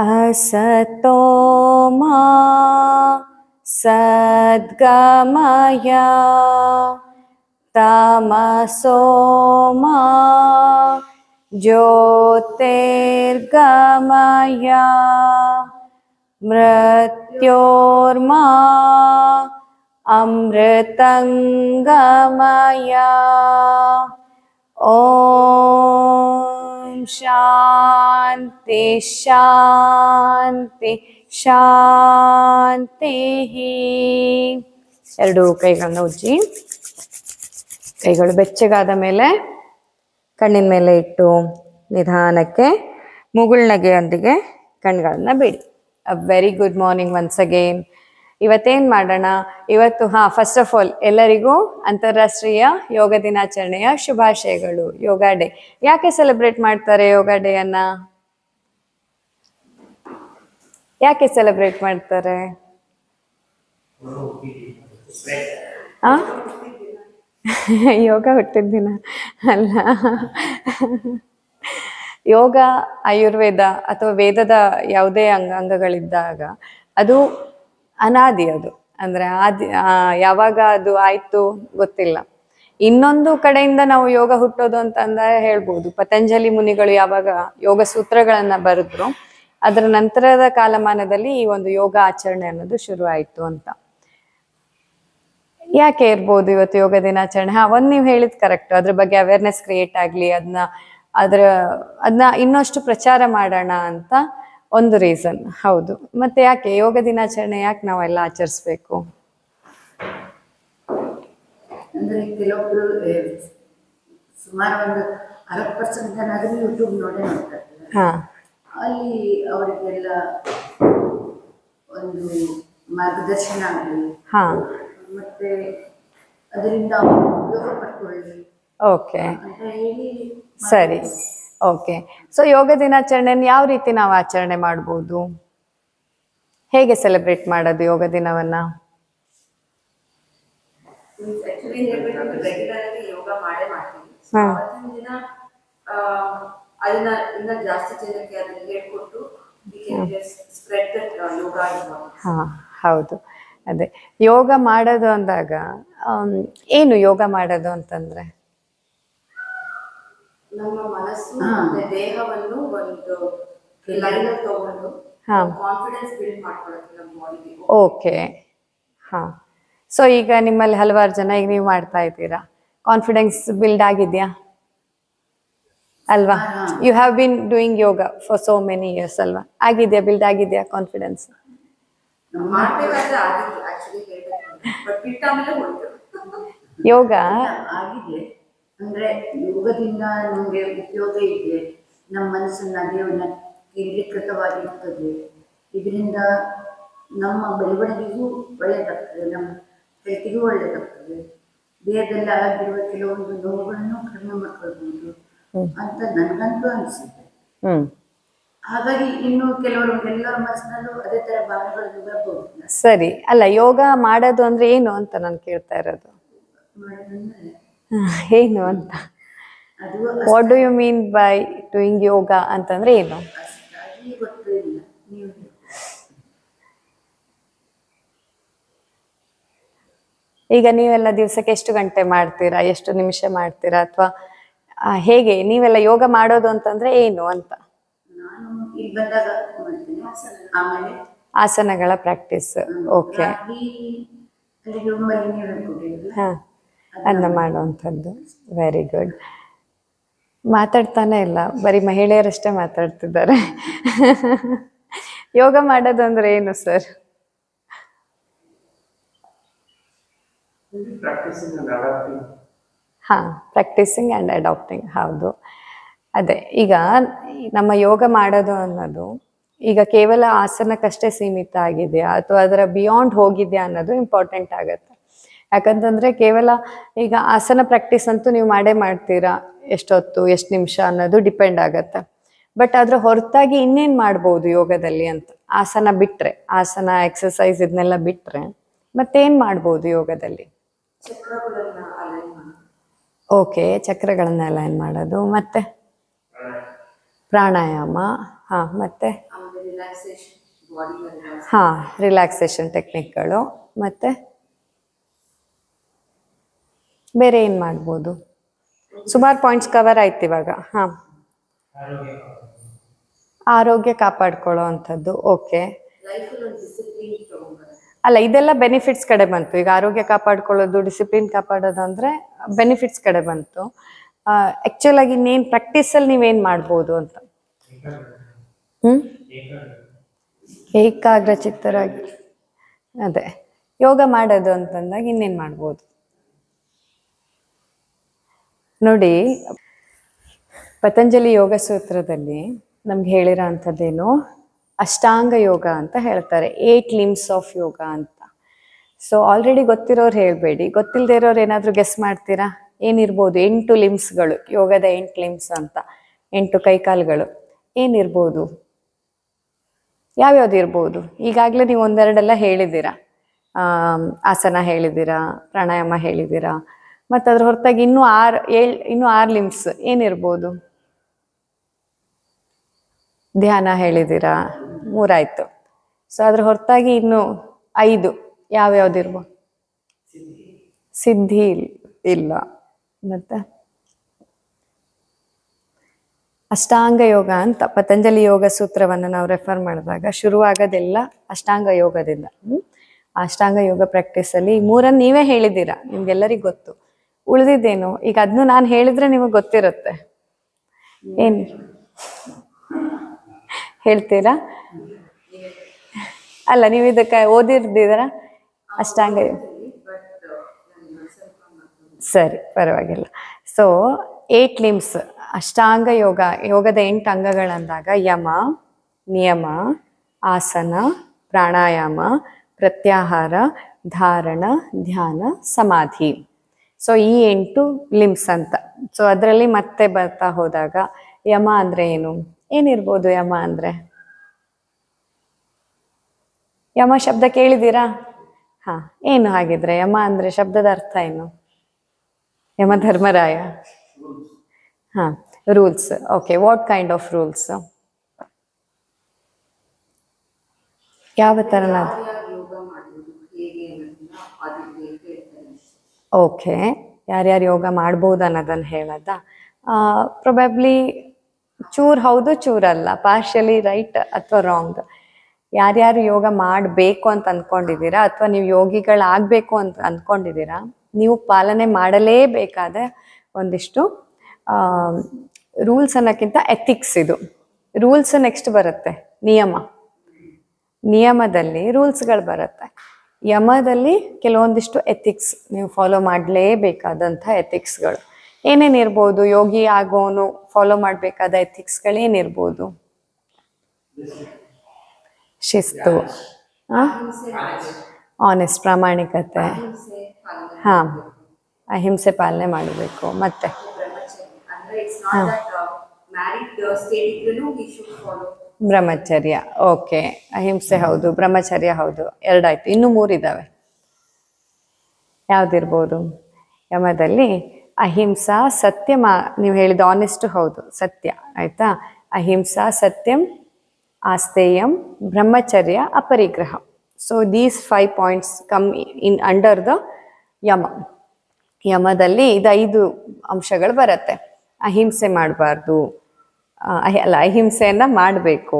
असतो मा सद्गमय तमसो मा मृत्योर्मा अमृतङ्गमय ओ ಶಾಂತಿ ಶಾಂತಿ ಹೀ ಎರಡು ಕೈಗಳನ್ನ ಉಜ್ಜಿ ಕೈಗಳು ಬೆಚ್ಚಗಾದ ಮೇಲೆ ಕಣ್ಣಿನ ಮೇಲೆ ಇಟ್ಟು ನಿಧಾನಕ್ಕೆ ಮುಗುಳ್ನಗೆಯೊಂದಿಗೆ ಕಣ್ಗಳನ್ನ ಬಿಡಿ a very good morning once again ಇವತ್ತೇನ್ ಮಾಡೋಣ ಇವತ್ತು ಹಾ ಫಸ್ಟ್ ಆಫ್ ಆಲ್ ಎಲ್ಲರಿಗೂ ಅಂತಾರಾಷ್ಟ್ರೀಯ ಯೋಗ ದಿನಾಚರಣೆಯ ಶುಭಾಶಯಗಳು ಯೋಗ ಡೇ ಯಾಕೆ ಸೆಲೆಬ್ರೇಟ್ ಮಾಡ್ತಾರೆ ಯೋಗ ಅನ್ನ ಯಾಕೆ ಸೆಲೆಬ್ರೇಟ್ ಮಾಡ್ತಾರೆ ಆ ಯೋಗ ಹುಟ್ಟಿದ ದಿನ ಅಲ್ಲ ಯೋಗ ಆಯುರ್ವೇದ ಅಥವಾ ವೇದದ ಯಾವುದೇ ಅಂಗ ಅಂಗಗಳಿದ್ದಾಗ ಅದು ಅನಾದಿ ಅದು ಅಂದ್ರೆ ಆದಿ ಯಾವಾಗ ಅದು ಆಯ್ತು ಗೊತ್ತಿಲ್ಲ ಇನ್ನೊಂದು ಕಡೆಯಿಂದ ನಾವು ಯೋಗ ಹುಟ್ಟೋದು ಅಂತ ಅಂದ್ರೆ ಹೇಳ್ಬೋದು ಪತಂಜಲಿ ಮುನಿಗಳು ಯಾವಾಗ ಯೋಗ ಸೂತ್ರಗಳನ್ನ ಬರೆದ್ರು ಅದರ ನಂತರದ ಕಾಲಮಾನದಲ್ಲಿ ಈ ಒಂದು ಯೋಗ ಆಚರಣೆ ಅನ್ನೋದು ಶುರು ಆಯ್ತು ಅಂತ ಯಾಕೆ ಇರ್ಬೋದು ಇವತ್ತು ಯೋಗ ದಿನಾಚರಣೆ ಹಾ ಒಂದ್ ನೀವು ಹೇಳಿದ್ ಕರೆಕ್ಟ್ ಅದ್ರ ಬಗ್ಗೆ ಅವೇರ್ನೆಸ್ ಕ್ರಿಯೇಟ್ ಆಗ್ಲಿ ಅದನ್ನ ಅದ್ರ ಅದನ್ನ ಇನ್ನಷ್ಟು ಪ್ರಚಾರ ಮಾಡೋಣ ಅಂತ ಒಂದು ರೀಸನ್ ಹೌದು ಮತ್ತೆ ಯಾಕೆ ಯೋಗ ದಿನಾಚರಣೆ ಯಾಕೆ ನಾವೆಲ್ಲ ಆಚರಿಸ್ಬೇಕು ಅಂದ್ರೆ ಕೆಲವೊಬ್ರು ಸುಮಾರು ಒಂದು ಅರವತ್ತು ಪರ್ಸೆಂಟ್ ಜನ ಯೂಟ್ಯೂಬ್ ನೋಡೇ ನೋಡ್ತಾರೆ ಅಲ್ಲಿ ಅವರಿಗೆಲ್ಲ ಒಂದು ಮಾರ್ಗದರ್ಶನ ಆಗಲಿ ಮತ್ತೆ ಅದರಿಂದ ಅವರು ಉಪಯೋಗ ಪಡ್ಕೊಳ್ಳಿ ಓಕೆ ಸರಿ ಓಕೆ ಸೊ ಯೋಗ ದಿನಾಚರಣೆಯನ್ನು ಯಾವ ರೀತಿ ನಾವು ಆಚರಣೆ ಮಾಡಬಹುದು ಹೇಗೆ ಸೆಲೆಬ್ರೇಟ್ ಮಾಡೋದು ಯೋಗ ದಿನವನ್ನ ಹೌದು ಅದೇ ಯೋಗ ಮಾಡೋದು ಅಂದಾಗ ಏನು ಯೋಗ ಮಾಡೋದು ಅಂತಂದ್ರೆ ನಮ್ಮ ಮನಸ್ಸು ಮತ್ತೆ ಒಂದು ಕಾನ್ಫಿಡೆನ್ಸ್ ಬಿಲ್ಡ್ ಓಕೆ ಹಾ ಸೊ ಈಗ ನಿಮ್ಮಲ್ಲಿ ಹಲವಾರು ಜನ ಈಗ ನೀವು ಮಾಡ್ತಾ ಇದ್ದೀರಾ ಕಾನ್ಫಿಡೆನ್ಸ್ ಬಿಲ್ಡ್ ಆಗಿದ್ಯಾ ಅಲ್ವಾ you have been doing yoga for so many years ಅಲ್ವಾ ಆಗಿದೆಯಾ ಬಿಲ್ಡ್ ಆಗಿದೆಯಾ ಕಾನ್ಫಿಡೆನ್ಸ್ ಯೋಗ ಅಂದ್ರೆ ಯೋಗದಿಂದ ನಮಗೆ ಉಪಯೋಗ ಇದೆ ನಮ್ಮ ಮನಸ್ಸನ್ನ ದೇವನ ಕೇಂದ್ರೀಕೃತವಾಗಿರ್ತದೆ ಇದರಿಂದ ನಮ್ಮ ಬೆಳವಣಿಗೆಗೂ ಒಳ್ಳೆಯದಾಗ್ತದೆ ನಮ್ಮ ಹೆಲ್ತಿಗೂ ಒಳ್ಳೆಯದಾಗ್ತದೆ ದೇಹದಲ್ಲಿ ಆಗಿರುವ ಕೆಲವೊಂದು ನೋವುಗಳನ್ನು ಕಡಿಮೆ ಮಾಡ್ಕೊಳ್ಬಹುದು ಅಂತ ನನಗಂತೂ ಅನಿಸುತ್ತೆ ಹಾಗಾಗಿ ಇನ್ನು ಕೆಲವರು ಎಲ್ಲರ ಮನಸ್ಸಿನಲ್ಲೂ ಅದೇ ತರ ಭಾವನೆಗಳನ್ನು ಬರಬಹುದು ಸರಿ ಅಲ್ಲ ಯೋಗ ಮಾಡೋದು ಅಂದ್ರೆ ಏನು ಅಂತ ನಾನು ಕೇಳ್ತಾ ಇರೋದು ಮಾಡೋದಂದ್ರೆ ಏನು ಅಂತ what do you mean by doing yoga ಅಂತಂದ್ರೆ ಏನು ಈಗ ನೀವೆಲ್ಲ ದಿವಸಕ್ಕೆ ಎಷ್ಟು ಗಂಟೆ ಮಾಡ್ತೀರಾ ಎಷ್ಟು ನಿಮಿಷ ಮಾಡ್ತೀರಾ ಅಥವಾ ಹೇಗೆ ನೀವೆಲ್ಲ ಯೋಗ ಮಾಡೋದು ಅಂತಂದ್ರೆ ಏನು ಅಂತ ಆಸನಗಳ ಪ್ರಾಕ್ಟೀಸ್ ಓಕೆ ಹ ಅನ್ನ ಮಾಡುವಂಥದ್ದು ವೆರಿ ಗುಡ್ ಮಾತಾಡ್ತಾನೆ ಇಲ್ಲ ಬರೀ ಮಹಿಳೆಯರಷ್ಟೇ ಮಾತಾಡ್ತಿದ್ದಾರೆ ಯೋಗ ಮಾಡೋದು ಅಂದ್ರೆ ಏನು ಸರ್ ಹಾ ಪ್ರಾಕ್ಟೀಸಿಂಗ್ ಆ್ಯಂಡ್ ಅಡಾಪ್ಟಿಂಗ್ ಹೌದು ಅದೇ ಈಗ ನಮ್ಮ ಯೋಗ ಮಾಡೋದು ಅನ್ನೋದು ಈಗ ಕೇವಲ ಆಸನಕ್ಕಷ್ಟೇ ಸೀಮಿತ ಆಗಿದೆಯಾ ಅಥವಾ ಅದರ ಬಿಯಾಂಡ್ ಹೋಗಿದೆಯಾ ಅನ್ನೋದು ಇಂಪಾರ್ಟೆಂಟ್ ಆಗುತ್ತೆ ಯಾಕಂತಂದ್ರೆ ಕೇವಲ ಈಗ ಆಸನ ಪ್ರಾಕ್ಟೀಸ್ ಅಂತೂ ನೀವು ಮಾಡೇ ಮಾಡ್ತೀರಾ ಎಷ್ಟೊತ್ತು ಎಷ್ಟು ನಿಮಿಷ ಅನ್ನೋದು ಡಿಪೆಂಡ್ ಆಗತ್ತೆ ಬಟ್ ಅದ್ರ ಹೊರತಾಗಿ ಇನ್ನೇನ್ ಮಾಡ್ಬೋದು ಯೋಗದಲ್ಲಿ ಅಂತ ಆಸನ ಬಿಟ್ರೆ ಆಸನ ಎಕ್ಸಸೈಸ್ ಇದನ್ನೆಲ್ಲ ಬಿಟ್ರೆ ಮತ್ತೇನ್ ಮಾಡ್ಬೋದು ಯೋಗದಲ್ಲಿ ಓಕೆ ಚಕ್ರಗಳನ್ನೆಲ್ಲ ಏನ್ ಮಾಡೋದು ಮತ್ತೆ ಪ್ರಾಣಾಯಾಮ ಹಾ ಮತ್ತೆ ಹಾ ರಿಲ್ಯಾಕ್ಸೇಷನ್ ಟೆಕ್ನಿಕ್ಗಳು ಮತ್ತೆ ಬೇರೆ ಏನು ಮಾಡ್ಬೋದು ಸುಮಾರು ಪಾಯಿಂಟ್ಸ್ ಕವರ್ ಆಯ್ತು ಇವಾಗ ಹಾಂ ಆರೋಗ್ಯ ಕಾಪಾಡ್ಕೊಳ್ಳೋ ಅಂಥದ್ದು ಓಕೆ ಅಲ್ಲ ಇದೆಲ್ಲ ಬೆನಿಫಿಟ್ಸ್ ಕಡೆ ಬಂತು ಈಗ ಆರೋಗ್ಯ ಕಾಪಾಡ್ಕೊಳ್ಳೋದು ಡಿಸಿಪ್ಲಿನ್ ಕಾಪಾಡೋದು ಅಂದರೆ ಬೆನಿಫಿಟ್ಸ್ ಕಡೆ ಬಂತು ಆ್ಯಕ್ಚುಲಾಗಿ ಆಗಿ ಇನ್ನೇನು ಪ್ರಾಕ್ಟೀಸಲ್ಲಿ ನೀವೇನು ಮಾಡ್ಬೋದು ಅಂತ ಹ್ಞೂ ಏಕಾಗ್ರಚಿತ್ತರಾಗಿ ಅದೇ ಯೋಗ ಮಾಡೋದು ಅಂತಂದಾಗ ಇನ್ನೇನು ಮಾಡ್ಬೋದು ನೋಡಿ ಪತಂಜಲಿ ಯೋಗ ಸೂತ್ರದಲ್ಲಿ ನಮ್ಗೆ ಹೇಳಿರೋ ಅಂಥದ್ದೇನು ಅಷ್ಟಾಂಗ ಯೋಗ ಅಂತ ಹೇಳ್ತಾರೆ ಏಟ್ ಲಿಮ್ಸ್ ಆಫ್ ಯೋಗ ಅಂತ ಸೊ ಆಲ್ರೆಡಿ ಗೊತ್ತಿರೋರು ಹೇಳಬೇಡಿ ಗೊತ್ತಿಲ್ಲದೆ ಇರೋರು ಏನಾದರೂ ಗೆಸ್ ಮಾಡ್ತೀರಾ ಏನಿರ್ಬೋದು ಎಂಟು ಲಿಮ್ಸ್ಗಳು ಯೋಗದ ಎಂಟು ಲಿಮ್ಸ್ ಅಂತ ಎಂಟು ಕೈಕಾಲುಗಳು ಏನಿರ್ಬೋದು ಯಾವ್ಯಾವ್ದು ಇರ್ಬೋದು ಈಗಾಗಲೇ ನೀವು ಒಂದೆರಡೆಲ್ಲ ಹೇಳಿದ್ದೀರಾ ಆಸನ ಹೇಳಿದ್ದೀರಾ ಪ್ರಾಣಾಯಾಮ ಹೇಳಿದ್ದೀರಾ ಮತ್ತು ಅದ್ರ ಹೊರತಾಗಿ ಇನ್ನು ಆರ್ ಏಳ್ ಇನ್ನೂ ಆರ್ ಲಿಮ್ಸ್ ಏನಿರ್ಬೋದು ಧ್ಯಾನ ಹೇಳಿದಿರಾ ಮೂರಾಯ್ತು ಸೊ ಅದ್ರ ಹೊರತಾಗಿ ಇನ್ನು ಐದು ಯಾವ್ಯಾವ್ದಿರ್ಬೋದು ಸಿದ್ಧಿ ಇಲ್ಲ ಮತ್ತೆ ಅಷ್ಟಾಂಗ ಯೋಗ ಅಂತ ಪತಂಜಲಿ ಯೋಗ ಸೂತ್ರವನ್ನು ನಾವು ರೆಫರ್ ಮಾಡಿದಾಗ ಶುರುವಾಗೋದೆಲ್ಲ ಅಷ್ಟಾಂಗ ಯೋಗದಿಂದ ಅಷ್ಟಾಂಗ ಯೋಗ ಪ್ರಾಕ್ಟೀಸಲ್ಲಿ ಮೂರನ್ನು ನೀವೇ ಹೇಳಿದ್ದೀರಾ ನಿಮ್ಗೆಲ್ಲರಿಗೂ ಗೊತ್ತು ಉಳಿದಿದ್ದೇನು ಈಗ ಅದನ್ನು ನಾನು ಹೇಳಿದ್ರೆ ನಿಮಗೆ ಗೊತ್ತಿರುತ್ತೆ ಏನ್ ಹೇಳ್ತೀರಾ ಅಲ್ಲ ನೀವು ಇದಕ್ಕೆ ಓದಿರ್ದಿದ್ದೀರಾ ಅಷ್ಟಾಂಗ ಸರಿ ಪರವಾಗಿಲ್ಲ so eight limbs Ashtanga yoga ಯೋಗದ ಎಂಟು ಅಂಗಗಳಂದಾಗ ಯಮ ನಿಯಮ ಆಸನ ಪ್ರಾಣಾಯಾಮ ಪ್ರತ್ಯಾಹಾರ ಧಾರಣ ಧ್ಯಾನ ಸಮಾಧಿ ಸೊ ಈ ಎಂಟು ಲಿಂಬ್ಸ್ ಅಂತ ಸೊ ಅದರಲ್ಲಿ ಮತ್ತೆ ಬರ್ತಾ ಹೋದಾಗ ಯಮ ಅಂದ್ರೆ ಏನು ಏನಿರ್ಬೋದು ಯಮ ಅಂದ್ರೆ ಯಮ ಶಬ್ದ ಕೇಳಿದೀರಾ ಹಾ ಏನು ಹಾಗಿದ್ರೆ ಯಮ ಅಂದ್ರೆ ಶಬ್ದದ ಅರ್ಥ ಏನು ಯಮ ಧರ್ಮರಾಯ ಹಾ rules okay what kind of rules ಯಾವ ತರನಾದ ಓಕೆ ಯಾರ್ಯಾರು ಯೋಗ ಮಾಡ್ಬೋದು ಅನ್ನೋದನ್ನು ಹೇಳದ ಪ್ರೊಬ್ಯಾಬ್ಲಿ ಚೂರ್ ಹೌದು ಚೂರಲ್ಲ ಪಾರ್ಷಲಿ ರೈಟ್ ಅಥವಾ ರಾಂಗ್ ಯಾರ್ಯಾರು ಯೋಗ ಮಾಡಬೇಕು ಅಂತ ಅಂದ್ಕೊಂಡಿದ್ದೀರಾ ಅಥವಾ ನೀವು ಯೋಗಿಗಳಾಗಬೇಕು ಅಂತ ಅಂದ್ಕೊಂಡಿದ್ದೀರಾ ನೀವು ಪಾಲನೆ ಮಾಡಲೇಬೇಕಾದ ಒಂದಿಷ್ಟು ರೂಲ್ಸ್ ಅನ್ನೋಕ್ಕಿಂತ ಎಥಿಕ್ಸ್ ಇದು ರೂಲ್ಸ್ ನೆಕ್ಸ್ಟ್ ಬರುತ್ತೆ ನಿಯಮ ನಿಯಮದಲ್ಲಿ ರೂಲ್ಸ್ಗಳು ಬರುತ್ತೆ ಯಮದಲ್ಲಿ ಕೆಲವೊಂದಿಷ್ಟು ಎಥಿಕ್ಸ್ ನೀವು ಫಾಲೋ ಮಾಡಲೇಬೇಕಾದಂಥ ಎಥಿಕ್ಸ್ಗಳು ಏನೇನಿರ್ಬೋದು ಯೋಗಿ ಆಗೋನು ಫಾಲೋ ಮಾಡಬೇಕಾದ ಎಥಿಕ್ಸ್ಗಳೇನಿರ್ಬೋದು ಶಿಸ್ತು ಆನೆಸ್ಟ್ ಪ್ರಾಮಾಣಿಕತೆ ಹಾಂ ಅಹಿಂಸೆ ಪಾಲನೆ ಮಾಡಬೇಕು ಮತ್ತೆ ಬ್ರಹ್ಮಚರ್ಯ ಓಕೆ ಅಹಿಂಸೆ ಹೌದು ಬ್ರಹ್ಮಚರ್ಯ ಹೌದು ಎರಡಾಯ್ತು ಇನ್ನು ಮೂರು ಮೂರಿದ್ದಾವೆ ಯಾವ್ದಿರ್ಬೋದು ಯಮದಲ್ಲಿ ಅಹಿಂಸಾ ಸತ್ಯಮ ನೀವು ಹೇಳಿದ ಆನೆಸ್ಟ್ ಹೌದು ಸತ್ಯ ಆಯ್ತಾ ಅಹಿಂಸಾ ಸತ್ಯಂ ಆಸ್ತೇಯಂ ಬ್ರಹ್ಮಚರ್ಯ ಅಪರಿಗ್ರಹ so these five points come in under the yama ಯಮದಲ್ಲಿ ಇದು ಐದು ಅಂಶಗಳು ಬರುತ್ತೆ ಅಹಿಂಸೆ ಮಾಡಬಾರ್ದು ಅಲ್ಲ ಅಹಿಂಸೆಯನ್ನ ಮಾಡಬೇಕು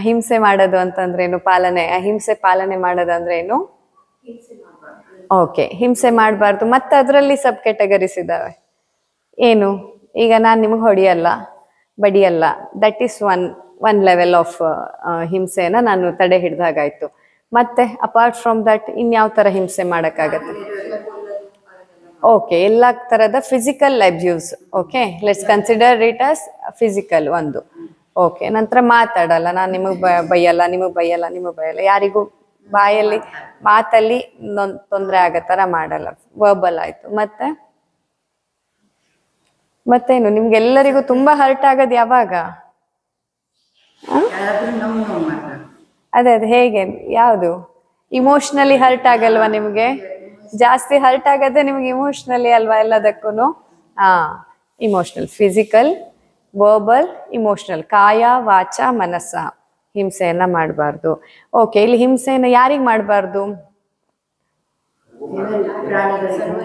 ಅಹಿಂಸೆ ಮಾಡೋದು ಅಂತಂದ್ರೆ ಏನು ಪಾಲನೆ ಅಹಿಂಸೆ ಪಾಲನೆ ಮಾಡೋದಂದ್ರೇನು ಏನು ಓಕೆ ಹಿಂಸೆ ಮಾಡಬಾರ್ದು ಮತ್ತೆ ಅದರಲ್ಲಿ ಸಬ್ ಕ್ಯಾಟಗರೀಸ್ ಇದ್ದಾವೆ ಏನು ಈಗ ನಾನು ನಿಮಗೆ ಹೊಡೆಯಲ್ಲ ಬಡಿಯಲ್ಲ that is one one level of ಹಿಂಸೆಯನ್ನ ನಾನು ತಡೆ ಹಿಡ್ದಾಗಾಯ್ತು ಮತ್ತೆ ಅಪಾರ್ಟ್ ಫ್ರಮ್ ದಟ್ ಇನ್ಯಾವ ಥರ ಹಿಂಸೆ ಮಾಡೋಕ್ಕಾಗತ್ತೆ ಓಕೆ ಎಲ್ಲ ತರದ physical abuse okay let's consider it as physical ಒಂದು ಓಕೆ ನಂತರ ಮಾತಾಡಲ್ಲ ನಾನು ನಿಮಗೆ ಬೈಯಲ್ಲ ನಿಮಗೆ ಬೈಯಲ್ಲ ನಿಮಗೆ ಬೈಯಲ್ಲ ಯಾರಿಗೂ ಬಾಯಲ್ಲಿ ಮಾತಲ್ಲಿ ತೊಂದರೆ ಆಗೋ ಥರ ಮಾಡಲ್ಲ ವರ್ಬಲ್ ಆಯ್ತು ಮತ್ತೆ ಮತ್ತೇನು ನಿಮ್ಗೆಲ್ಲರಿಗೂ ತುಂಬಾ ಹರ್ಟ್ ಆಗೋದು ಯಾವಾಗ ಅದೇ ಅದೇ ಹೇಗೆ ಯಾವುದು ಇಮೋಷನಲಿ ಹರ್ಟ್ ಆಗಲ್ವಾ ನಿಮಗೆ ಜಾಸ್ತಿ ಹರ್ಟ್ ಆಗದೆ ನಿಮ್ಗೆ ಇಮೋಷ್ನಲಿ ಅಲ್ವಾ ಎಲ್ಲದಕ್ಕೂ ಹಾ ಇಮೋಷ್ನಲ್ ಫಿಸಿಕಲ್ ವರ್ಬಲ್ ಇಮೋಷ್ನಲ್ ಕಾಯ ವಾಚ ಮನಸ್ಸ ಹಿಂಸೆಯನ್ನ ಮಾಡಬಾರ್ದು ಓಕೆ ಇಲ್ಲಿ ಹಿಂಸೆಯನ್ನ ಯಾರಿಗ ಮಾಡಬಾರ್ದು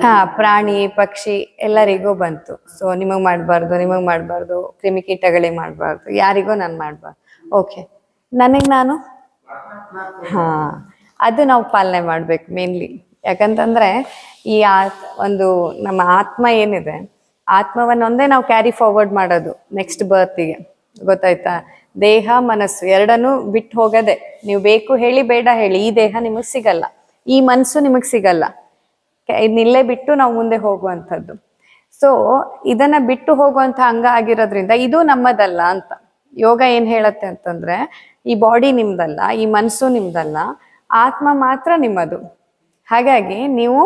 ಹಾ ಪ್ರಾಣಿ ಪಕ್ಷಿ ಎಲ್ಲರಿಗೂ ಬಂತು ಸೊ ನಿಮಗ್ ಮಾಡಬಾರ್ದು ನಿಮಗ್ ಮಾಡಬಾರ್ದು ಕ್ರಿಮಿಕೀಟಗಳಿಗೆ ಮಾಡಬಾರ್ದು ಯಾರಿಗೂ ನಾನು ಮಾಡಬಾರ್ದು ಓಕೆ ನನಗ್ ನಾನು ಹಾ ಅದು ನಾವು ಪಾಲನೆ ಮಾಡ್ಬೇಕು ಮೇನ್ಲಿ ಯಾಕಂತಂದ್ರೆ ಈ ಆ ಒಂದು ನಮ್ಮ ಆತ್ಮ ಏನಿದೆ ಆತ್ಮವನ್ನೊಂದೇ ನಾವು ಕ್ಯಾರಿ ಫಾರ್ವರ್ಡ್ ಮಾಡೋದು ನೆಕ್ಸ್ಟ್ ಬರ್ತಿಗೆ ಗೊತ್ತಾಯ್ತಾ ದೇಹ ಮನಸ್ಸು ಎರಡನ್ನೂ ಬಿಟ್ಟು ಹೋಗದೆ ನೀವು ಬೇಕು ಹೇಳಿ ಬೇಡ ಹೇಳಿ ಈ ದೇಹ ನಿಮಗ್ ಸಿಗಲ್ಲ ಈ ಮನಸ್ಸು ನಿಮಗ್ ಸಿಗಲ್ಲ ಇದನ್ನಿಲ್ಲೇ ಬಿಟ್ಟು ನಾವು ಮುಂದೆ ಹೋಗುವಂಥದ್ದು ಸೊ ಇದನ್ನ ಬಿಟ್ಟು ಹೋಗುವಂತ ಅಂಗ ಆಗಿರೋದ್ರಿಂದ ಇದು ನಮ್ಮದಲ್ಲ ಅಂತ ಯೋಗ ಏನ್ ಹೇಳತ್ತೆ ಅಂತಂದ್ರೆ ಈ ಬಾಡಿ ನಿಮ್ದಲ್ಲ ಈ ಮನಸ್ಸು ನಿಮ್ದಲ್ಲ ಆತ್ಮ ಮಾತ್ರ ನಿಮ್ಮದು ಹಾಗಾಗಿ ನೀವು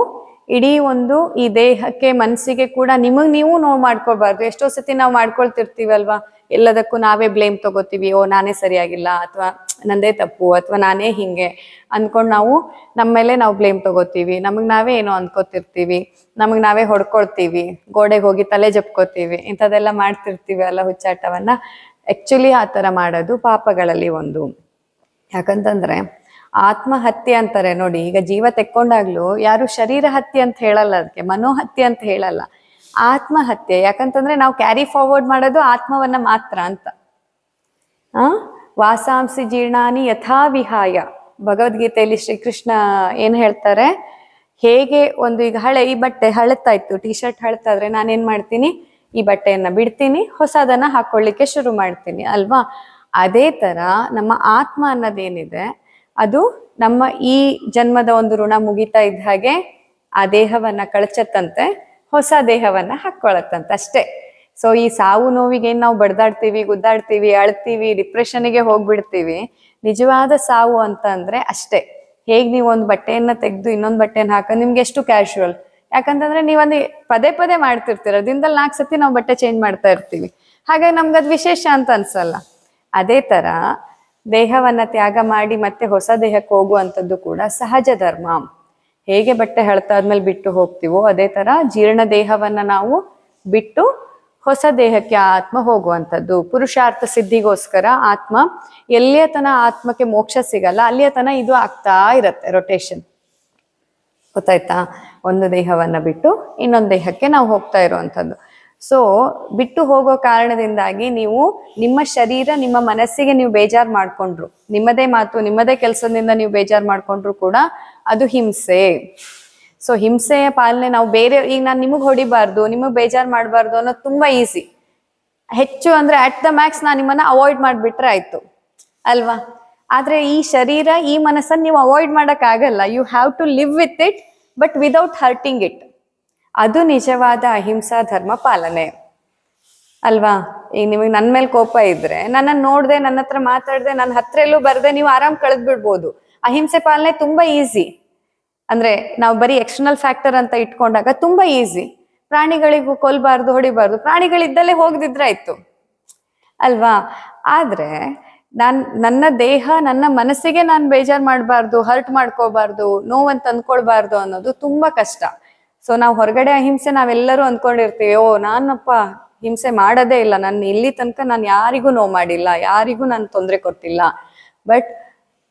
ಇಡೀ ಒಂದು ಈ ದೇಹಕ್ಕೆ ಮನಸ್ಸಿಗೆ ಕೂಡ ನಿಮಗ್ ನೀವು ನೋವು ಮಾಡ್ಕೊಳ್ಬಾರ್ದು ಎಷ್ಟೋ ಸತಿ ನಾವು ಮಾಡ್ಕೊಳ್ತಿರ್ತೀವಲ್ವಾ ಎಲ್ಲದಕ್ಕೂ ನಾವೇ ಬ್ಲೇಮ್ ತಗೋತೀವಿ ಓ ನಾನೇ ಸರಿಯಾಗಿಲ್ಲ ಅಥವಾ ನಂದೇ ತಪ್ಪು ಅಥವಾ ನಾನೇ ಹಿಂಗೆ ಅಂದ್ಕೊಂಡು ನಾವು ನಮ್ಮ ಮೇಲೆ ನಾವು ಬ್ಲೇಮ್ ತಗೋತೀವಿ ನಮಗೆ ನಾವೇ ಏನೋ ಅಂದ್ಕೋತಿರ್ತೀವಿ ನಮಗೆ ನಾವೇ ಹೊಡ್ಕೊಳ್ತೀವಿ ಗೋಡೆಗೆ ಹೋಗಿ ತಲೆ ಜಪ್ಕೋತೀವಿ ಇಂಥದೆಲ್ಲ ಮಾಡ್ತಿರ್ತೀವಿ ಅಲ್ಲ ಹುಚ್ಚಾಟವನ್ನ ಆಕ್ಚುಲಿ ಆ ಥರ ಮಾಡೋದು ಪಾಪಗಳಲ್ಲಿ ಒಂದು ಯಾಕಂತಂದ್ರೆ ಆತ್ಮಹತ್ಯೆ ಅಂತಾರೆ ನೋಡಿ ಈಗ ಜೀವ ತೆಕ್ಕೊಂಡಾಗ್ಲೂ ಯಾರು ಶರೀರ ಹತ್ಯೆ ಅಂತ ಹೇಳಲ್ಲ ಅದಕ್ಕೆ ಮನೋಹತ್ಯೆ ಅಂತ ಹೇಳಲ್ಲ ಆತ್ಮಹತ್ಯೆ ಯಾಕಂತಂದ್ರೆ ನಾವು ಕ್ಯಾರಿ ಫಾರ್ವರ್ಡ್ ಮಾಡೋದು ಆತ್ಮವನ್ನ ಮಾತ್ರ ಅಂತ ಆ ವಾಸಾಂಸಿ ಜೀರ್ಣಾನಿ ಯಥಾವಿಹಾಯ ಭಗವದ್ಗೀತೆಯಲ್ಲಿ ಶ್ರೀಕೃಷ್ಣ ಏನ್ ಹೇಳ್ತಾರೆ ಹೇಗೆ ಒಂದು ಈಗ ಹಳೆ ಈ ಬಟ್ಟೆ ಹಳತಾ ಇತ್ತು ಟಿ ಶರ್ಟ್ ಹಳತಾ ಇದ್ರೆ ನಾನೇನ್ ಮಾಡ್ತೀನಿ ಈ ಬಟ್ಟೆಯನ್ನ ಬಿಡ್ತೀನಿ ಹೊಸದನ್ನ ಹಾಕೊಳ್ಳಿಕ್ಕೆ ಶುರು ಮಾಡ್ತೀನಿ ಅಲ್ವಾ ಅದೇ ತರ ನಮ್ಮ ಆತ್ಮ ಅನ್ನೋದೇನಿದೆ ಅದು ನಮ್ಮ ಈ ಜನ್ಮದ ಒಂದು ಋಣ ಮುಗಿತಾ ಇದ್ದ ಹಾಗೆ ಆ ದೇಹವನ್ನ ಕಳಚತ್ತಂತೆ ಹೊಸ ದೇಹವನ್ನ ಹಾಕ್ಕೊಳತ್ತಂತೆ ಅಷ್ಟೇ ಸೊ ಈ ಸಾವು ನೋವಿಗೆ ನಾವು ಬಡ್ದಾಡ್ತೀವಿ ಗುದ್ದಾಡ್ತೀವಿ ಅಳ್ತೀವಿ ಡಿಪ್ರೆಷನ್ಗೆ ಹೋಗ್ಬಿಡ್ತೀವಿ ನಿಜವಾದ ಸಾವು ಅಂತ ಅಂದ್ರೆ ಅಷ್ಟೇ ಹೇಗ್ ನೀವು ಒಂದು ಬಟ್ಟೆಯನ್ನ ತೆಗೆದು ಇನ್ನೊಂದು ಬಟ್ಟೆನ ಹಾಕ ನಿಮ್ಗೆ ಎಷ್ಟು ಕ್ಯಾಶುವಲ್ ಯಾಕಂತಂದ್ರೆ ನೀವೊಂದು ಪದೇ ಪದೇ ಮಾಡ್ತಿರ್ತೀರ ದಿನದಲ್ಲಿ ನಾಲ್ಕು ಸತಿ ನಾವು ಬಟ್ಟೆ ಚೇಂಜ್ ಮಾಡ್ತಾ ಇರ್ತೀವಿ ಹಾಗಾಗಿ ನಮ್ಗದ್ ವಿಶೇಷ ಅಂತ ಅನ್ಸಲ್ಲ ಅದೇ ತರ ದೇಹವನ್ನ ತ್ಯಾಗ ಮಾಡಿ ಮತ್ತೆ ಹೊಸ ದೇಹಕ್ಕೆ ಹೋಗುವಂಥದ್ದು ಕೂಡ ಸಹಜ ಧರ್ಮ ಹೇಗೆ ಬಟ್ಟೆ ಹಳತಾದ್ಮೇಲೆ ಬಿಟ್ಟು ಹೋಗ್ತೀವೋ ಅದೇ ತರ ಜೀರ್ಣ ದೇಹವನ್ನ ನಾವು ಬಿಟ್ಟು ಹೊಸ ದೇಹಕ್ಕೆ ಆತ್ಮ ಹೋಗುವಂಥದ್ದು ಪುರುಷಾರ್ಥ ಸಿದ್ಧಿಗೋಸ್ಕರ ಆತ್ಮ ಎಲ್ಲಿಯ ಆತ್ಮಕ್ಕೆ ಮೋಕ್ಷ ಸಿಗಲ್ಲ ಅಲ್ಲಿಯ ಇದು ಆಗ್ತಾ ಇರತ್ತೆ ರೊಟೇಷನ್ ಗೊತ್ತಾಯ್ತಾ ಒಂದು ದೇಹವನ್ನ ಬಿಟ್ಟು ಇನ್ನೊಂದು ದೇಹಕ್ಕೆ ನಾವು ಹೋಗ್ತಾ ಇರುವಂಥದ್ದು ಸೊ ಬಿಟ್ಟು ಹೋಗೋ ಕಾರಣದಿಂದಾಗಿ ನೀವು ನಿಮ್ಮ ಶರೀರ ನಿಮ್ಮ ಮನಸ್ಸಿಗೆ ನೀವು ಬೇಜಾರ್ ಮಾಡ್ಕೊಂಡ್ರು ನಿಮ್ಮದೇ ಮಾತು ನಿಮ್ಮದೇ ಕೆಲಸದಿಂದ ನೀವು ಬೇಜಾರ್ ಮಾಡ್ಕೊಂಡ್ರು ಕೂಡ ಅದು ಹಿಂಸೆ ಸೊ ಹಿಂಸೆಯ ಪಾಲನೆ ನಾವು ಬೇರೆ ಈಗ ನಾನು ನಿಮಗೆ ಹೊಡಿಬಾರ್ದು ನಿಮಗೆ ಬೇಜಾರ್ ಮಾಡಬಾರ್ದು ಅನ್ನೋದು ತುಂಬಾ ಈಸಿ ಹೆಚ್ಚು ಅಂದ್ರೆ ಅಟ್ ದ ಮ್ಯಾಕ್ಸ್ ನಾನು ನಿಮ್ಮನ್ನ ಅವಾಯ್ಡ್ ಮಾಡಿಬಿಟ್ರೆ ಆಯ್ತು ಅಲ್ವಾ ಆದ್ರೆ ಈ ಶರೀರ ಈ ಮನಸ್ಸನ್ನು ನೀವು ಅವಾಯ್ಡ್ ಆಗಲ್ಲ you have to live with it but without hurting it ಅದು ನಿಜವಾದ ಅಹಿಂಸಾ ಧರ್ಮ ಪಾಲನೆ ಅಲ್ವಾ ಈಗ ನಿಮಗೆ ನನ್ನ ಮೇಲೆ ಕೋಪ ಇದ್ರೆ ನನ್ನ ನೋಡ್ದೆ ನನ್ನ ಹತ್ರ ಮಾತಾಡ್ದೆ ನನ್ನ ಹತ್ರ ಎಲ್ಲೂ ಬರ್ದೆ ನೀವು ಆರಾಮ್ ಕಳೆದ್ ಬಿಡ್ಬೋದು ಅಹಿಂಸೆ ಪಾಲನೆ ತುಂಬಾ ಈಸಿ ಅಂದ್ರೆ ನಾವು ಬರೀ ಎಕ್ಸ್ಟರ್ನಲ್ ಫ್ಯಾಕ್ಟರ್ ಅಂತ ಇಟ್ಕೊಂಡಾಗ ತುಂಬಾ ಈಸಿ ಪ್ರಾಣಿಗಳಿಗೂ ಕೊಲ್ಬಾರ್ದು ಹೊಡಿಬಾರ್ದು ಪ್ರಾಣಿಗಳಿದ್ದಲ್ಲೇ ಆಯ್ತು ಅಲ್ವಾ ಆದ್ರೆ ನಾನ್ ನನ್ನ ದೇಹ ನನ್ನ ಮನಸ್ಸಿಗೆ ನಾನು ಬೇಜಾರ್ ಮಾಡಬಾರ್ದು ಹರ್ಟ್ ಮಾಡ್ಕೋಬಾರ್ದು ನೋವನ್ನು ತಂದ್ಕೊಳ್ಬಾರ್ದು ಅನ್ನೋದು ತುಂಬಾ ಕಷ್ಟ ಸೊ ನಾವು ಹೊರಗಡೆ ಅಹಿಂಸೆ ನಾವೆಲ್ಲರೂ ಅಂದ್ಕೊಂಡಿರ್ತೀವಿ ಓ ನಾನಪ್ಪ ಹಿಂಸೆ ಮಾಡೋದೇ ಇಲ್ಲ ನಾನು ಇಲ್ಲಿ ತನಕ ನಾನು ಯಾರಿಗೂ ನೋವು ಮಾಡಿಲ್ಲ ಯಾರಿಗೂ ನಾನು ತೊಂದರೆ ಕೊಟ್ಟಿಲ್ಲ ಬಟ್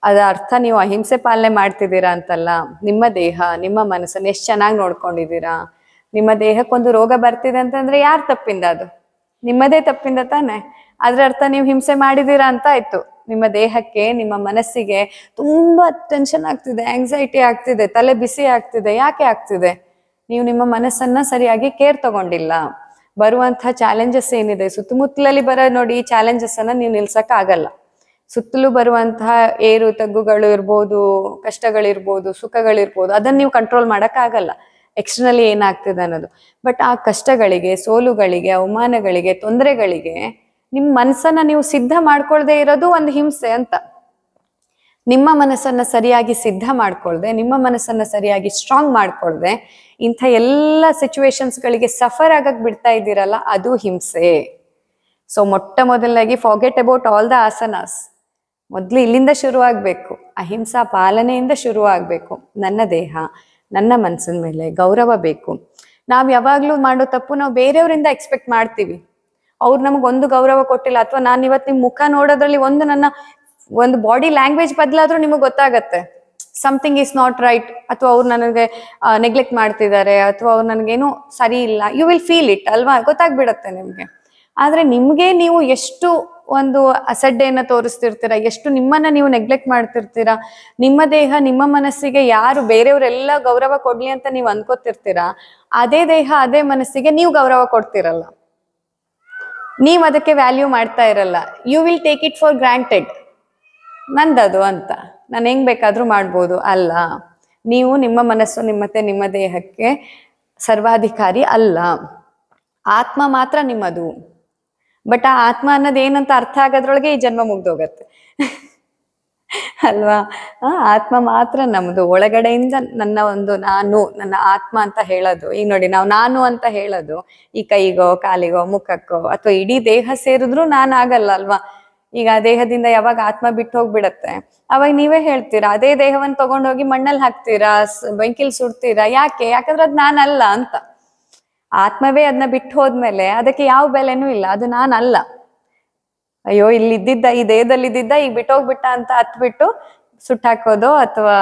ಅದ ಅರ್ಥ ನೀವು ಅಹಿಂಸೆ ಪಾಲನೆ ಮಾಡ್ತಿದ್ದೀರಾ ಅಂತಲ್ಲ ನಿಮ್ಮ ದೇಹ ನಿಮ್ಮ ಮನಸ್ಸನ್ನು ಎಷ್ಟು ಚೆನ್ನಾಗಿ ನೋಡ್ಕೊಂಡಿದ್ದೀರಾ ನಿಮ್ಮ ದೇಹಕ್ಕೊಂದು ರೋಗ ಬರ್ತಿದೆ ಅಂತಂದ್ರೆ ಯಾರು ತಪ್ಪಿಂದ ಅದು ನಿಮ್ಮದೇ ತಪ್ಪಿಂದ ತಾನೆ ಅದ್ರ ಅರ್ಥ ನೀವು ಹಿಂಸೆ ಮಾಡಿದ್ದೀರಾ ಅಂತ ಆಯ್ತು ನಿಮ್ಮ ದೇಹಕ್ಕೆ ನಿಮ್ಮ ಮನಸ್ಸಿಗೆ ತುಂಬಾ ಟೆನ್ಷನ್ ಆಗ್ತಿದೆ ಆಂಗ್ಸೈಟಿ ಆಗ್ತಿದೆ ತಲೆ ಬಿಸಿ ಆಗ್ತಿದೆ ಯಾಕೆ ಆಗ್ತಿದೆ ನೀವು ನಿಮ್ಮ ಮನಸ್ಸನ್ನ ಸರಿಯಾಗಿ ಕೇರ್ ತಗೊಂಡಿಲ್ಲ ಬರುವಂತಹ ಚಾಲೆಂಜಸ್ ಏನಿದೆ ಸುತ್ತಮುತ್ತಲಲ್ಲಿ ಬರೋ ನೋಡಿ ಈ ಚಾಲೆಂಜಸ್ ಅನ್ನ ನೀವು ನಿಲ್ಸಕ್ ಆಗಲ್ಲ ಸುತ್ತಲೂ ಬರುವಂತಹ ಏರು ತಗ್ಗುಗಳು ಇರ್ಬೋದು ಕಷ್ಟಗಳಿರ್ಬೋದು ಸುಖಗಳಿರ್ಬೋದು ಅದನ್ನ ನೀವು ಕಂಟ್ರೋಲ್ ಮಾಡಕ್ ಆಗಲ್ಲ ಎಕ್ಸ್ಟರ್ನಲಿ ಏನಾಗ್ತದೆ ಅನ್ನೋದು ಬಟ್ ಆ ಕಷ್ಟಗಳಿಗೆ ಸೋಲುಗಳಿಗೆ ಅವಮಾನಗಳಿಗೆ ತೊಂದರೆಗಳಿಗೆ ನಿಮ್ಮ ಮನಸ್ಸನ್ನ ನೀವು ಸಿದ್ಧ ಮಾಡ್ಕೊಳ್ದೆ ಇರೋದು ಒಂದು ಹಿಂಸೆ ಅಂತ ನಿಮ್ಮ ಮನಸ್ಸನ್ನ ಸರಿಯಾಗಿ ಸಿದ್ಧ ಮಾಡ್ಕೊಳ್ದೆ ನಿಮ್ಮ ಮನಸ್ಸನ್ನ ಸರಿಯಾಗಿ ಸ್ಟ್ರಾಂಗ್ ಮಾಡ್ಕೊಳ್ದೆ ಇಂಥ ಎಲ್ಲ ಗಳಿಗೆ ಸಫರ್ ಆಗಕ್ ಬಿಡ್ತಾ ಇದ್ದೀರಲ್ಲ ಅದು ಹಿಂಸೆ ಸೊ ಮೊಟ್ಟ ಮೊದಲಾಗಿ forget about all the asanas ಮೊದಲು ಇಲ್ಲಿಂದ ಶುರು ಆಗಬೇಕು ಅಹಿಂಸಾ ಪಾಲನೆಯಿಂದ ಶುರು ಆಗಬೇಕು ನನ್ನ ದೇಹ ನನ್ನ ಮನಸ್ಸಿನ ಮೇಲೆ ಗೌರವ ಬೇಕು ನಾವು ಯಾವಾಗಲೂ ಮಾಡೋ ತಪ್ಪು ನಾವು ಬೇರೆಯವರಿಂದ ಎಕ್ಸ್ಪೆಕ್ಟ್ ಮಾಡ್ತೀವಿ ಅವ್ರು ಒಂದು ಗೌರವ ಕೊಟ್ಟಿಲ್ಲ ಅಥವಾ ನಾನು ಇವತ್ತು ನಿಮ್ ಮುಖ ನೋಡೋದ್ರಲ್ಲಿ ಒಂದು ನನ್ನ ಒಂದು ಬಾಡಿ ಲ್ಯಾಂಗ್ವೇಜ್ ಬದಲಾದ್ರೂ ನಿಮಗೆ ಗೊತ್ತಾಗತ್ತೆ ಸಮಥಿಂಗ್ ಇಸ್ ನಾಟ್ ರೈಟ್ ಅಥವಾ ಅವ್ರು ನನಗೆ ನೆಗ್ಲೆಕ್ಟ್ ಮಾಡ್ತಿದ್ದಾರೆ ಅಥವಾ ಅವ್ರು ನನಗೇನು ಸರಿ ಇಲ್ಲ ಯು ವಿಲ್ ಫೀಲ್ ಇಟ್ ಅಲ್ವಾ ಗೊತ್ತಾಗ್ಬಿಡತ್ತೆ ನಿಮಗೆ ಆದ್ರೆ ನಿಮಗೆ ನೀವು ಎಷ್ಟು ಒಂದು ಅಸಡ್ಡೆಯನ್ನ ತೋರಿಸ್ತಿರ್ತೀರ ಎಷ್ಟು ನಿಮ್ಮನ್ನ ನೀವು ನೆಗ್ಲೆಕ್ಟ್ ಮಾಡ್ತಿರ್ತೀರಾ ನಿಮ್ಮ ದೇಹ ನಿಮ್ಮ ಮನಸ್ಸಿಗೆ ಯಾರು ಬೇರೆಯವರೆಲ್ಲ ಗೌರವ ಕೊಡ್ಲಿ ಅಂತ ನೀವು ಅಂದ್ಕೋತಿರ್ತೀರ ಅದೇ ದೇಹ ಅದೇ ಮನಸ್ಸಿಗೆ ನೀವು ಗೌರವ ಕೊಡ್ತಿರಲ್ಲ ನೀವು ಅದಕ್ಕೆ ವ್ಯಾಲ್ಯೂ ಮಾಡ್ತಾ ಇರಲ್ಲ you will take it for granted ನಂದದು ಅಂತ ನಾನು ಹೆಂಗ್ ಬೇಕಾದ್ರೂ ಮಾಡ್ಬೋದು ಅಲ್ಲ ನೀವು ನಿಮ್ಮ ಮನಸ್ಸು ನಿಮ್ಮತ್ತೆ ನಿಮ್ಮ ದೇಹಕ್ಕೆ ಸರ್ವಾಧಿಕಾರಿ ಅಲ್ಲ ಆತ್ಮ ಮಾತ್ರ ನಿಮ್ಮದು ಬಟ್ ಆ ಆತ್ಮ ಅನ್ನೋದು ಏನಂತ ಅರ್ಥ ಆಗೋದ್ರೊಳಗೆ ಈ ಜನ್ಮ ಮುಗ್ದೋಗತ್ತೆ ಅಲ್ವಾ ಆತ್ಮ ಮಾತ್ರ ನಮ್ದು ಒಳಗಡೆಯಿಂದ ನನ್ನ ಒಂದು ನಾನು ನನ್ನ ಆತ್ಮ ಅಂತ ಹೇಳೋದು ಈಗ ನೋಡಿ ನಾವು ನಾನು ಅಂತ ಹೇಳೋದು ಈ ಕೈಗೋ ಕಾಲಿಗೋ ಮುಖಕ್ಕೋ ಅಥವಾ ಇಡೀ ದೇಹ ಸೇರಿದ್ರು ನಾನು ಆಗಲ್ಲ ಅಲ್ವಾ ಈಗ ದೇಹದಿಂದ ಯಾವಾಗ ಆತ್ಮ ಬಿಟ್ಟು ಹೋಗ್ಬಿಡತ್ತೆ ಅವಾಗ ನೀವೇ ಹೇಳ್ತೀರಾ ಅದೇ ದೇಹವನ್ನು ತಗೊಂಡೋಗಿ ಮಣ್ಣಲ್ಲಿ ಹಾಕ್ತೀರಾ ಬೆಂಕಿಲ್ ಸುಡ್ತೀರಾ ಯಾಕೆ ಯಾಕಂದ್ರೆ ಅದ್ ನಾನಲ್ಲ ಅಂತ ಆತ್ಮವೇ ಅದನ್ನ ಬಿಟ್ಟು ಹೋದ್ಮೇಲೆ ಅದಕ್ಕೆ ಯಾವ ಬೆಲೆನೂ ಇಲ್ಲ ಅದು ನಾನಲ್ಲ ಅಯ್ಯೋ ಇಲ್ಲಿ ಇದ್ದಿದ್ದ ಈ ದೇಹದಲ್ಲಿ ಇದ್ದಿದ್ದ ಈಗ ಬಿಟ್ಟೋಗ್ಬಿಟ್ಟ ಅಂತ ಹತ್ಬಿಟ್ಟು ಸುಟ್ಟಾಕೋದೋ ಅಥವಾ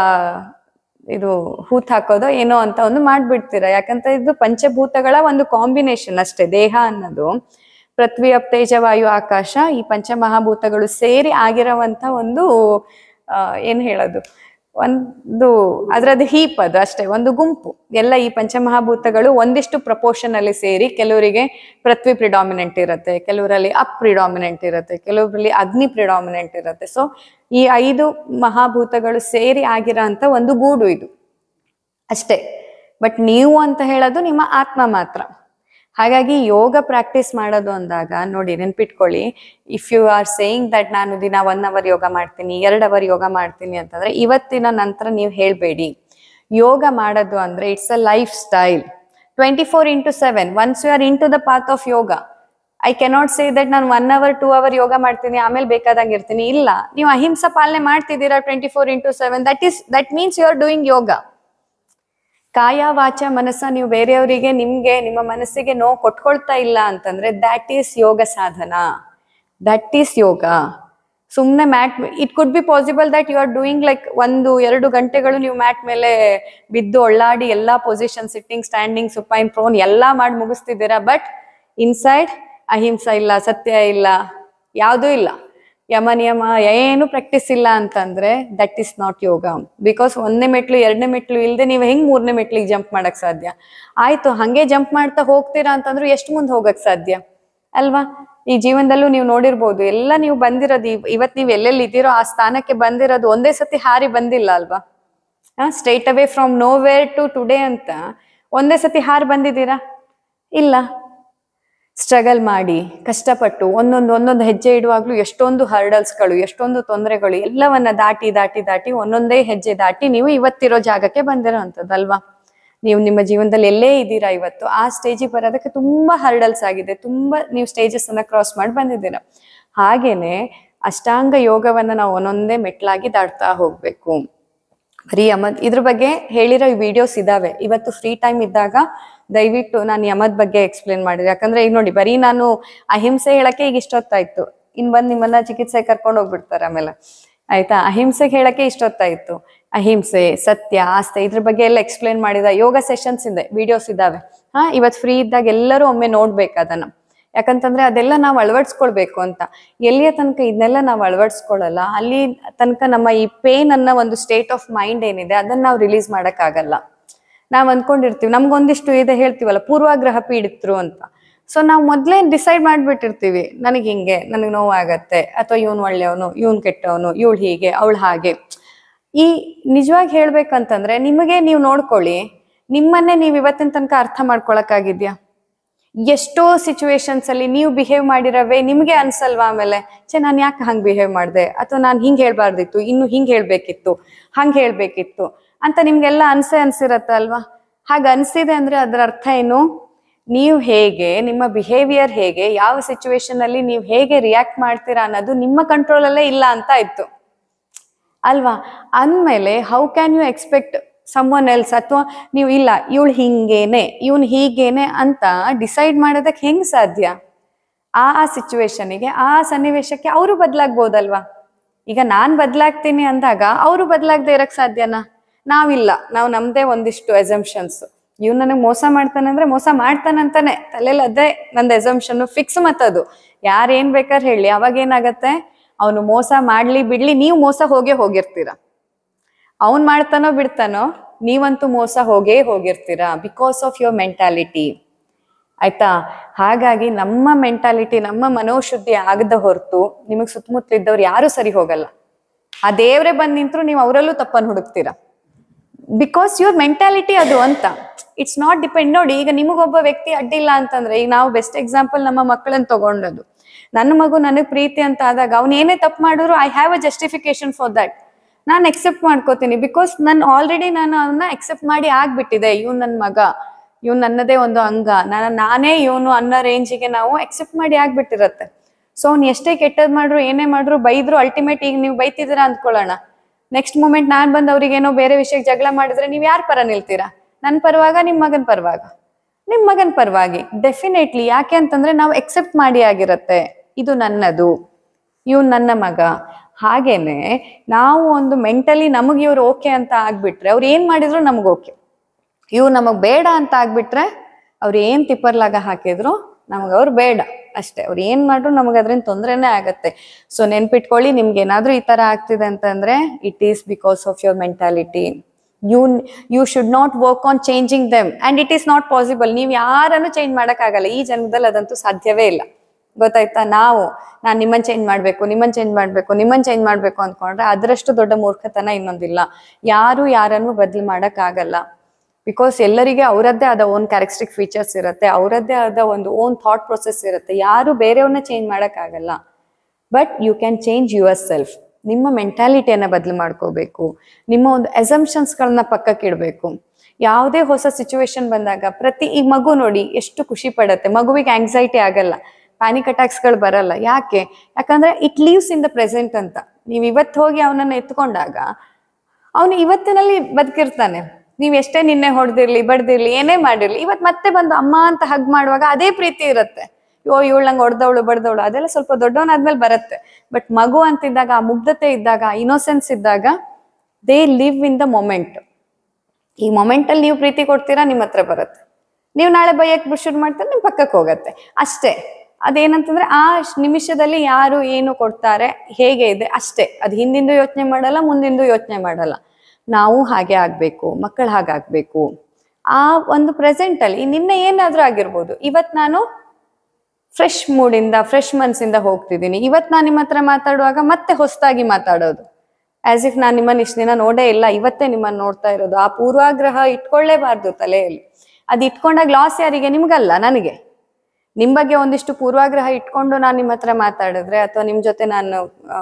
ಇದು ಹೂತ್ ಹಾಕೋದೋ ಏನೋ ಅಂತ ಒಂದು ಮಾಡ್ಬಿಡ್ತೀರಾ ಯಾಕಂತ ಇದು ಪಂಚಭೂತಗಳ ಒಂದು ಕಾಂಬಿನೇಷನ್ ಅಷ್ಟೇ ದೇಹ ಅನ್ನೋದು ಪೃಥ್ವಿ ಅಪ್ತೇಜ ವಾಯು ಆಕಾಶ ಈ ಪಂಚಮಹಾಭೂತಗಳು ಸೇರಿ ಆಗಿರುವಂತ ಒಂದು ಏನ್ ಹೇಳೋದು ಒಂದು ಅದರದ್ದು ಹೀಪ್ ಅದು ಅಷ್ಟೇ ಒಂದು ಗುಂಪು ಎಲ್ಲ ಈ ಪಂಚಮಹಾಭೂತಗಳು ಒಂದಿಷ್ಟು ಪ್ರಪೋರ್ಷನ್ ಅಲ್ಲಿ ಸೇರಿ ಕೆಲವರಿಗೆ ಪೃಥ್ವಿ ಪ್ರಿಡಾಮಿನೆಂಟ್ ಇರುತ್ತೆ ಕೆಲವರಲ್ಲಿ ಅಪ್ ಪ್ರಿಡಾಮಿನೆಂಟ್ ಇರುತ್ತೆ ಕೆಲವರಲ್ಲಿ ಅಗ್ನಿ ಪ್ರಿಡಾಮಿನೆಂಟ್ ಇರುತ್ತೆ ಸೊ ಈ ಐದು ಮಹಾಭೂತಗಳು ಸೇರಿ ಆಗಿರೋ ಅಂತ ಒಂದು ಗೂಡು ಇದು ಅಷ್ಟೇ ಬಟ್ ನೀವು ಅಂತ ಹೇಳೋದು ನಿಮ್ಮ ಆತ್ಮ ಮಾತ್ರ ಹಾಗಾಗಿ ಯೋಗ ಪ್ರಾಕ್ಟೀಸ್ ಮಾಡೋದು ಅಂದಾಗ ನೋಡಿ ನೆನ್ಪಿಟ್ಕೊಳ್ಳಿ if you are saying that ನಾನು ದಿನ ಒನ್ ಅವರ್ ಯೋಗ ಮಾಡ್ತೀನಿ ಎರಡು ಅವರ್ ಯೋಗ ಮಾಡ್ತೀನಿ ಅಂತಂದ್ರೆ ಇವತ್ತಿನ ನಂತರ ನೀವು ಹೇಳಬೇಡಿ ಯೋಗ ಮಾಡೋದು ಅಂದ್ರೆ it's a lifestyle twenty four into seven once you are into the path of yoga I cannot say that ನಾನು ಒನ್ ಅವರ್ ಟೂ ಅವರ್ ಯೋಗ ಮಾಡ್ತೀನಿ ಆಮೇಲೆ ಬೇಕಾದಾಗ ಇರ್ತೀನಿ ಇಲ್ಲ ನೀವು ಅಹಿಂಸಾ ಪಾಲನೆ ಮಾಡ್ತಿದ್ದೀರಾ twenty four into seven that is that means you are doing yoga ಕಾಯ ವಾಚ ಮನಸ್ಸ ನೀವು ಬೇರೆಯವರಿಗೆ ನಿಮ್ಗೆ ನಿಮ್ಮ ಮನಸ್ಸಿಗೆ ನೋವು ಕೊಟ್ಕೊಳ್ತಾ ಇಲ್ಲ ಅಂತಂದ್ರೆ ದ್ಯಾಟ್ ಈಸ್ ಯೋಗ ಸಾಧನ ದಟ್ ಈಸ್ ಯೋಗ ಸುಮ್ಮನೆ mat it could be possible that you are doing like ಒಂದು ಎರಡು ಗಂಟೆಗಳು ನೀವು ಮ್ಯಾಟ್ ಮೇಲೆ ಬಿದ್ದು ಒಳ್ಳಾಡಿ ಎಲ್ಲಾ position sitting standing supine prone ಎಲ್ಲಾ ಮಾಡಿ ಮುಗಿಸ್ತಿದ್ದೀರಾ ಬಟ್ ಇನ್ಸೈಡ್ ಅಹಿಂಸ ಇಲ್ಲ ಸತ್ಯ ಇಲ್ಲ ಯಾವುದೂ ಇಲ್ಲ ಯಮ ನಿಯಮ ಏನು ಪ್ರಾಕ್ಟೀಸ್ ಇಲ್ಲ ಅಂತಂದ್ರೆ that is not yoga because ಒಂದನೇ ಮೆಟ್ಲು ಎರಡನೇ ಮೆಟ್ಲು ಇಲ್ಲದೆ ನೀವು ಹೆಂಗ್ ಮೂರನೇ ಮೆಟ್ಲಿಗೆ ಜಂಪ್ ಮಾಡಕ್ ಸಾಧ್ಯ ಆಯ್ತು ಹಂಗೆ ಜಂಪ್ ಮಾಡ್ತಾ ಹೋಗ್ತೀರಾ ಅಂತಂದ್ರು ಎಷ್ಟು ಮುಂದೆ ಹೋಗಕ್ ಸಾಧ್ಯ ಅಲ್ವಾ ಈ ಜೀವನದಲ್ಲೂ ನೀವು ನೋಡಿರ್ಬೋದು ಎಲ್ಲ ನೀವು ಬಂದಿರೋದು ಇವತ್ ನೀವು ಎಲ್ಲೆಲ್ಲಿ ಇದ್ದೀರೋ ಆ ಸ್ಥಾನಕ್ಕೆ ಬಂದಿರೋದು ಒಂದೇ ಸತಿ ಹಾರಿ ಬಂದಿಲ್ಲ ಅಲ್ವಾ straight away from nowhere to today ಅಂತ ಒಂದೇ ಸತಿ ಹಾರಿ ಬಂದಿದ್ದೀರಾ ಇಲ್ಲ ಸ್ಟ್ರಗಲ್ ಮಾಡಿ ಕಷ್ಟಪಟ್ಟು ಒಂದೊಂದು ಒಂದೊಂದು ಹೆಜ್ಜೆ ಇಡುವಾಗ್ಲೂ ಎಷ್ಟೊಂದು ಹರ್ಡಲ್ಸ್ಗಳು ಎಷ್ಟೊಂದು ತೊಂದರೆಗಳು ಎಲ್ಲವನ್ನ ದಾಟಿ ದಾಟಿ ದಾಟಿ ಒಂದೊಂದೇ ಹೆಜ್ಜೆ ದಾಟಿ ನೀವು ಇವತ್ತಿರೋ ಜಾಗಕ್ಕೆ ಅಲ್ವಾ ನೀವು ನಿಮ್ಮ ಜೀವನದಲ್ಲಿ ಎಲ್ಲೇ ಇದ್ದೀರಾ ಇವತ್ತು ಆ ಸ್ಟೇಜಿಗೆ ಬರೋದಕ್ಕೆ ತುಂಬಾ ಹರ್ಡಲ್ಸ್ ಆಗಿದೆ ತುಂಬಾ ನೀವು ಸ್ಟೇಜಸ್ ಅನ್ನ ಕ್ರಾಸ್ ಮಾಡಿ ಬಂದಿದ್ದೀರಾ ಹಾಗೇನೆ ಅಷ್ಟಾಂಗ ಯೋಗವನ್ನ ನಾವು ಒಂದೊಂದೇ ಮೆಟ್ಲಾಗಿ ದಾಟ್ತಾ ಹೋಗ್ಬೇಕು ರೀ ಅಮದ್ ಇದ್ರ ಬಗ್ಗೆ ಹೇಳಿರೋ ವಿಡಿಯೋಸ್ ಇದಾವೆ ಇವತ್ತು ಫ್ರೀ ಟೈಮ್ ಇದ್ದಾಗ ದಯವಿಟ್ಟು ನಾನು ಯಮದ್ ಬಗ್ಗೆ ಎಕ್ಸ್ಪ್ಲೇನ್ ಮಾಡಿದೆ ಯಾಕಂದ್ರೆ ಈಗ ನೋಡಿ ಬರೀ ನಾನು ಅಹಿಂಸೆ ಹೇಳಕ್ಕೆ ಈಗ ಇಷ್ಟೊತ್ತಾಯ್ತು ಇನ್ ಬಂದ್ ನಿಮ್ಮನ್ನ ಚಿಕಿತ್ಸೆ ಕರ್ಕೊಂಡು ಹೋಗ್ಬಿಡ್ತಾರೆ ಆಮೇಲೆ ಆಯ್ತಾ ಅಹಿಂಸೆ ಹೇಳಕ್ಕೆ ಇಷ್ಟೊತ್ತಾಯ್ತು ಅಹಿಂಸೆ ಸತ್ಯ ಆಸ್ತೆ ಇದ್ರ ಬಗ್ಗೆ ಎಲ್ಲ ಎಕ್ಸ್ಪ್ಲೇನ್ ಮಾಡಿದ ಯೋಗ ಸೆಷನ್ಸ್ ಇದೆ ವಿಡಿಯೋಸ್ ಇದಾವೆ ಹಾ ಇವತ್ತು ಫ್ರೀ ಇದ್ದಾಗ ಎಲ್ಲರೂ ಒಮ್ಮೆ ನೋಡ್ಬೇಕು ಅದನ್ನ ಯಾಕಂತಂದ್ರೆ ಅದೆಲ್ಲ ನಾವು ಅಳವಡಿಸ್ಕೊಳ್ಬೇಕು ಅಂತ ಎಲ್ಲಿಯ ತನಕ ಇದನ್ನೆಲ್ಲ ನಾವು ಅಳವಡಿಸ್ಕೊಳ್ಳಲ್ಲ ಅಲ್ಲಿ ತನಕ ನಮ್ಮ ಈ ಪೇನ್ ಅನ್ನ ಒಂದು ಸ್ಟೇಟ್ ಆಫ್ ಮೈಂಡ್ ಏನಿದೆ ಅದನ್ನ ನಾವು ರಿಲೀಸ್ ಆಗಲ್ಲ ನಾವ್ ಅಂದ್ಕೊಂಡಿರ್ತೀವಿ ನಮ್ಗೊಂದಿಷ್ಟು ಇದೆ ಹೇಳ್ತೀವಲ್ಲ ಪೂರ್ವಾಗ್ರಹ ಪೀಡಿತರು ಅಂತ ಸೊ ನಾವು ಮೊದಲೇ ಡಿಸೈಡ್ ಮಾಡ್ಬಿಟ್ಟಿರ್ತೀವಿ ನನಗೆ ಹಿಂಗೆ ನನಗೆ ನೋವಾಗತ್ತೆ ಅಥವಾ ಇವನು ಒಳ್ಳೆಯವನು ಇವನ್ ಕೆಟ್ಟವನು ಇವಳು ಹೀಗೆ ಅವಳು ಹಾಗೆ ಈ ನಿಜವಾಗಿ ಹೇಳ್ಬೇಕಂತಂದ್ರೆ ನಿಮಗೆ ನೀವು ನೋಡ್ಕೊಳ್ಳಿ ನಿಮ್ಮನ್ನೇ ನೀವು ಇವತ್ತಿನ ತನಕ ಅರ್ಥ ಆಗಿದ್ಯಾ ಎಷ್ಟೋ ಸಿಚುವೇಶನ್ಸ್ ಅಲ್ಲಿ ನೀವು ಬಿಹೇವ್ ಮಾಡಿರವೇ ನಿಮ್ಗೆ ಅನ್ಸಲ್ವಾ ಆಮೇಲೆ ಚೆ ನಾನು ಯಾಕೆ ಹಂಗ್ ಬಿಹೇವ್ ಮಾಡಿದೆ ಅಥವಾ ನಾನು ಹಿಂಗೆ ಹೇಳ್ಬಾರ್ದಿತ್ತು ಇನ್ನು ಹಿಂಗೆ ಹೇಳ್ಬೇಕಿತ್ತು ಹಂಗೆ ಹೇಳ್ಬೇಕಿತ್ತು ಅಂತ ನಿಮ್ಗೆಲ್ಲ ಅನ್ಸೆ ಅಲ್ವಾ ಹಾಗೆ ಅನ್ಸಿದೆ ಅಂದ್ರೆ ಅದ್ರ ಅರ್ಥ ಏನು ನೀವು ಹೇಗೆ ನಿಮ್ಮ ಬಿಹೇವಿಯರ್ ಹೇಗೆ ಯಾವ ಸಿಚುವೇಶನ್ ಅಲ್ಲಿ ನೀವು ಹೇಗೆ ರಿಯಾಕ್ಟ್ ಮಾಡ್ತೀರಾ ಅನ್ನೋದು ನಿಮ್ಮ ಕಂಟ್ರೋಲಲ್ಲೇ ಇಲ್ಲ ಅಂತ ಇತ್ತು ಅಲ್ವಾ ಅಂದಮೇಲೆ how can you expect someone else ಅಥವಾ ನೀವು ಇಲ್ಲ ಇವಳು ಹಿಂಗೇನೆ ಇವನು ಹೀಗೇನೆ ಅಂತ ಡಿಸೈಡ್ ಮಾಡೋದಕ್ಕೆ ಹೆಂಗ್ ಸಾಧ್ಯ ಆ ಆ ಸಿಚುವೇಶನ್ಗೆ ಆ ಸನ್ನಿವೇಶಕ್ಕೆ ಅವರು ಬದ್ಲಾಗ್ಬೋದಲ್ವಾ ಈಗ ನಾನ್ ಬದಲಾಗ್ತೀನಿ ಅಂದಾಗ ಅವರು ಬದಲಾಗದೆ ಇರಕ್ ಸಾಧ್ಯನಾ ನಾವಿಲ್ಲ ನಾವು ನಮ್ದೇ ಒಂದಿಷ್ಟು ಎಸಂಪ್ಷನ್ಸ್ ಇವ್ ನನಗೆ ಮೋಸ ಮಾಡ್ತಾನೆ ಅಂದ್ರೆ ಮೋಸ ಮಾಡ್ತಾನಂತಾನೆ ತಲೆಯಲ್ಲಿ ಅದೇ ನಂದು ಎಸಂಪ್ಷನ್ ಫಿಕ್ಸ್ ಮತ್ತದು ಯಾರು ಏನ್ ಬೇಕಾದ್ರೆ ಹೇಳಿ ಅವಾಗ ಏನಾಗತ್ತೆ ಅವನು ಮೋಸ ಮಾಡ್ಲಿ ಬಿಡ್ಲಿ ನೀವು ಮೋಸ ಹೋಗೇ ಹೋಗಿರ್ತೀರಾ ಅವನ್ ಮಾಡ್ತಾನೋ ಬಿಡ್ತಾನೋ ನೀವಂತೂ ಮೋಸ ಹೋಗೇ ಹೋಗಿರ್ತೀರಾ ಬಿಕಾಸ್ ಆಫ್ ಯುವರ್ ಮೆಂಟಾಲಿಟಿ ಆಯ್ತಾ ಹಾಗಾಗಿ ನಮ್ಮ ಮೆಂಟಾಲಿಟಿ ನಮ್ಮ ಮನೋಶುದ್ಧಿ ಆಗದ ಹೊರತು ನಿಮಗ್ ಸುತ್ತಮುತ್ತಲಿದ್ದವ್ರು ಯಾರು ಸರಿ ಹೋಗಲ್ಲ ಆ ದೇವ್ರೆ ಬಂದ್ ನಿಂತರು ನೀವು ಅವರಲ್ಲೂ ತಪ್ಪನ್ನು ಹುಡುಕ್ತೀರಾ ಬಿಕಾಸ್ ಯುವರ್ ಮೆಂಟಾಲಿಟಿ ಅದು ಅಂತ ಇಟ್ಸ್ ನಾಟ್ ಡಿಪೆಂಡ್ ನೋಡಿ ಈಗ ನಿಮಗೊಬ್ಬ ವ್ಯಕ್ತಿ ಅಡ್ಡಿಲ್ಲ ಅಂತಂದ್ರೆ ಈಗ ನಾವು ಬೆಸ್ಟ್ ಎಕ್ಸಾಂಪಲ್ ನಮ್ಮ ಮಕ್ಕಳನ್ನ ತಗೊಂಡದು ನನ್ನ ಮಗು ನನಗೆ ಪ್ರೀತಿ ಅಂತ ಆದಾಗ ಏನೇ ತಪ್ಪು ಮಾಡಿದ್ರು I have a justification for that ನಾನು ಎಕ್ಸೆಪ್ಟ್ ಮಾಡ್ಕೋತೀನಿ ಬಿಕಾಸ್ ನಾನು ಆಲ್ರೆಡಿ ನಾನು ಅವನ್ನ ಎಕ್ಸೆಪ್ಟ್ ಮಾಡಿ ಆಗ್ಬಿಟ್ಟಿದೆ ಇವ್ ನನ್ನ ಮಗ ಇವ್ ನನ್ನದೇ ಒಂದು ಅಂಗ ನಾನು ನಾನೇ ಇವನು ಅನ್ನೋ ರೇಂಜಿಗೆ ನಾವು ಎಕ್ಸೆಪ್ಟ್ ಮಾಡಿ ಆಗ್ಬಿಟ್ಟಿರತ್ತೆ ಸೊ ಅವ್ನು ಎಷ್ಟೇ ಕೆಟ್ಟದ್ ಮಾಡ್ರು ಏನೇ ಮಾಡ್ರು ಬೈದ್ರು ಅಲ್ಟಿಮೇಟ್ ಈಗ ನೀವು ಬೈತಿದ್ದೀರಾ ಅಂದ್ಕೊಳ್ಳೋಣ ನೆಕ್ಸ್ಟ್ ಮೂಮೆಂಟ್ ನಾನು ಬಂದು ಅವ್ರಿಗೇನೋ ಬೇರೆ ವಿಷಯಕ್ಕೆ ಜಗಳ ಮಾಡಿದ್ರೆ ನೀವು ಯಾರ ಪರ ನಿಲ್ತೀರಾ ನನ್ನ ಪರವಾಗ ನಿಮ್ಮ ಮಗನ ಪರವಾಗ ನಿಮ್ಮ ಮಗನ ಪರವಾಗಿ ಡೆಫಿನೆಟ್ಲಿ ಯಾಕೆ ಅಂತಂದ್ರೆ ನಾವು ಎಕ್ಸೆಪ್ಟ್ ಮಾಡಿ ಆಗಿರತ್ತೆ ಇದು ನನ್ನದು ಇವ್ ನನ್ನ ಮಗ ಹಾಗೇನೆ ನಾವು ಒಂದು ಮೆಂಟಲಿ ನಮಗೆ ಇವ್ರು ಓಕೆ ಅಂತ ಆಗ್ಬಿಟ್ರೆ ಅವ್ರು ಏನ್ ಮಾಡಿದ್ರು ನಮ್ಗೆ ಓಕೆ ಇವ್ರು ನಮಗ್ ಬೇಡ ಅಂತ ಆಗ್ಬಿಟ್ರೆ ಅವ್ರು ಏನ್ ತಿಪ್ಪರ್ಲಾಗ ಹಾಕಿದ್ರು ನಮ್ಗೆ ಅವ್ರು ಬೇಡ ಅಷ್ಟೇ ಅವ್ರು ಏನ್ ಮಾಡ್ರು ನಮಗೆ ಅದ್ರಿಂದ ತೊಂದರೆನೇ ಆಗತ್ತೆ ಸೊ ನೆನ್ಪಿಟ್ಕೊಳ್ಳಿ ನಿಮ್ಗೆ ಏನಾದ್ರೂ ಈ ತರ ಆಗ್ತಿದೆ ಅಂತಂದ್ರೆ it is because of your mentality you you should not work on changing them and it is not possible ನೀವು ಯಾರನ್ನು ಚೇಂಜ್ ಮಾಡೋಕ್ಕಾಗಲ್ಲ ಈ ಜನ್ಮದಲ್ಲಿ ಅದಂತೂ ಸಾಧ್ಯವೇ ಇಲ್ಲ ಗೊತ್ತಾಯ್ತಾ ನಾವು ನಾನ್ ನಿಮ್ಮನ್ ಚೇಂಜ್ ಮಾಡ್ಬೇಕು ನಿಮ್ಮನ್ ಚೇಂಜ್ ಮಾಡ್ಬೇಕು ನಿಮ್ಮನ್ ಚೇಂಜ್ ಮಾಡ್ಬೇಕು ಅಂದ್ಕೊಂಡ್ರೆ ಅದರಷ್ಟು ದೊಡ್ಡ ಮೂರ್ಖತನ ಇನ್ನೊಂದಿಲ್ಲ ಯಾರು ಯಾರನ್ನು ಬದಲು ಮಾಡಕ್ ಆಗಲ್ಲ ಬಿಕಾಸ್ ಎಲ್ಲರಿಗೆ ಅವರದ್ದೇ ಆದ ಓನ್ ಕ್ಯಾರೆಕ್ಟ್ರಿಕ್ ಫೀಚರ್ಸ್ ಇರುತ್ತೆ ಅವರದ್ದೇ ಆದ ಒಂದು ಓನ್ ಥಾಟ್ ಪ್ರೊಸೆಸ್ ಇರುತ್ತೆ ಯಾರು ಬೇರೆಯವ್ರನ್ನ ಚೇಂಜ್ ಆಗಲ್ಲ but you can change yourself ನಿಮ್ಮ ಮೆಂಟಾಲಿಟಿಯನ್ನ ಬದಲು ಮಾಡ್ಕೋಬೇಕು ನಿಮ್ಮ ಒಂದು ಎಸಂಪ್ಷನ್ಸ್ಗಳನ್ನ ಪಕ್ಕಕ್ಕೆ ಇಡಬೇಕು ಯಾವುದೇ ಹೊಸ ಸಿಚುವೇಶನ್ ಬಂದಾಗ ಪ್ರತಿ ಈ ಮಗು ನೋಡಿ ಎಷ್ಟು ಖುಷಿ ಪಡುತ್ತೆ ಮಗುವಿಗೆ ಆಂಗ್ಸೈಟಿ ಆಗಲ್ಲ ಪ್ಯಾನಿಕ್ ಅಟ್ಯಾಕ್ಸ್ಗಳು ಬರಲ್ಲ ಯಾಕೆ ಯಾಕಂದ್ರೆ it lives in the present ಅಂತ ನೀವು ಇವತ್ತು ಹೋಗಿ ಅವನನ್ನ ಎತ್ಕೊಂಡಾಗ ಅವನು ಇವತ್ತಿನಲ್ಲಿ ಬದುಕಿರ್ತಾನೆ ನೀವು ಎಷ್ಟೇ ನಿನ್ನೆ ಹೊಡೆದಿರ್ಲಿ ಬಡ್ದಿರ್ಲಿ ಏನೇ ಮಾಡಿರ್ಲಿ ಇವತ್ ಮತ್ತೆ ಬಂದು ಅಮ್ಮ ಅಂತ ಹಗ್ ಮಾಡುವಾಗ ಅದೇ ಪ್ರೀತಿ ಇರುತ್ತೆ ಯೋ ಇವಳು ನಂಗೆ ಹೊಡೆದವಳು ಬಡ್ದವಳು ಅದೆಲ್ಲ ಸ್ವಲ್ಪ ದೊಡ್ಡವನಾದ್ಮೇಲೆ ಬರುತ್ತೆ ಬಟ್ ಮಗು ಅಂತಿದ್ದಾಗ ಆ ಮುಗ್ಧತೆ ಇದ್ದಾಗ ಇನ್ನೋಸೆನ್ಸ್ ಇದ್ದಾಗ they live in the moment ಈ ಮೊಮೆಂಟಲ್ಲಿ ನೀವು ಪ್ರೀತಿ ಕೊಡ್ತೀರಾ ನಿಮ್ಮ ಹತ್ರ ಬರುತ್ತೆ ನೀವು ನಾಳೆ ಬೈಯಕ್ಕೆ ಶುರು ಮಾಡ್ತಾರೆ ನಿಮ್ಮ ಪಕ್ಕಕ್ಕೆ ಹೋಗತ್ತೆ ಅಷ್ಟೇ ಅದೇನಂತಂದ್ರೆ ಆ ನಿಮಿಷದಲ್ಲಿ ಯಾರು ಏನು ಕೊಡ್ತಾರೆ ಹೇಗೆ ಇದೆ ಅಷ್ಟೇ ಅದು ಹಿಂದಿಂದು ಯೋಚನೆ ಮಾಡಲ್ಲ ಮುಂದಿಂದು ಯೋಚನೆ ಮಾಡಲ್ಲ ನಾವು ಹಾಗೆ ಆಗ್ಬೇಕು ಮಕ್ಕಳು ಆಗ್ಬೇಕು ಆ ಒಂದು ಪ್ರೆಸೆಂಟ್ ಅಲ್ಲಿ ನಿನ್ನೆ ಏನಾದ್ರೂ ಆಗಿರ್ಬೋದು ಇವತ್ ನಾನು ಫ್ರೆಶ್ ಮೂಡಿಂದ ಫ್ರೆಶ್ ಮನ್ಸಿಂದ ಹೋಗ್ತಿದ್ದೀನಿ ಇವತ್ ನಾನು ನಿಮ್ಮ ಹತ್ರ ಮಾತಾಡುವಾಗ ಮತ್ತೆ ಹೊಸದಾಗಿ ಮಾತಾಡೋದು ಆಸ್ ಇಫ್ ನಾನು ನಿಮ್ಮನ್ನ ಇಷ್ಟು ದಿನ ನೋಡೇ ಇಲ್ಲ ಇವತ್ತೇ ನಿಮ್ಮನ್ನ ನೋಡ್ತಾ ಇರೋದು ಆ ಪೂರ್ವಾಗ್ರಹ ಇಟ್ಕೊಳ್ಳೇಬಾರ್ದು ತಲೆಯಲ್ಲಿ ಅದು ಇಟ್ಕೊಂಡಾಗ ಲಾಸ್ ಯಾರಿಗೆ ನಿಮ್ಗಲ್ಲ ನನಗೆ ನಿಮ್ ಬಗ್ಗೆ ಒಂದಿಷ್ಟು ಪೂರ್ವಾಗ್ರಹ ಇಟ್ಕೊಂಡು ನಾನು ನಿಮ್ಮ ಹತ್ರ ಮಾತಾಡಿದ್ರೆ ಅಥವಾ ನಿಮ್ ಜೊತೆ ನಾನು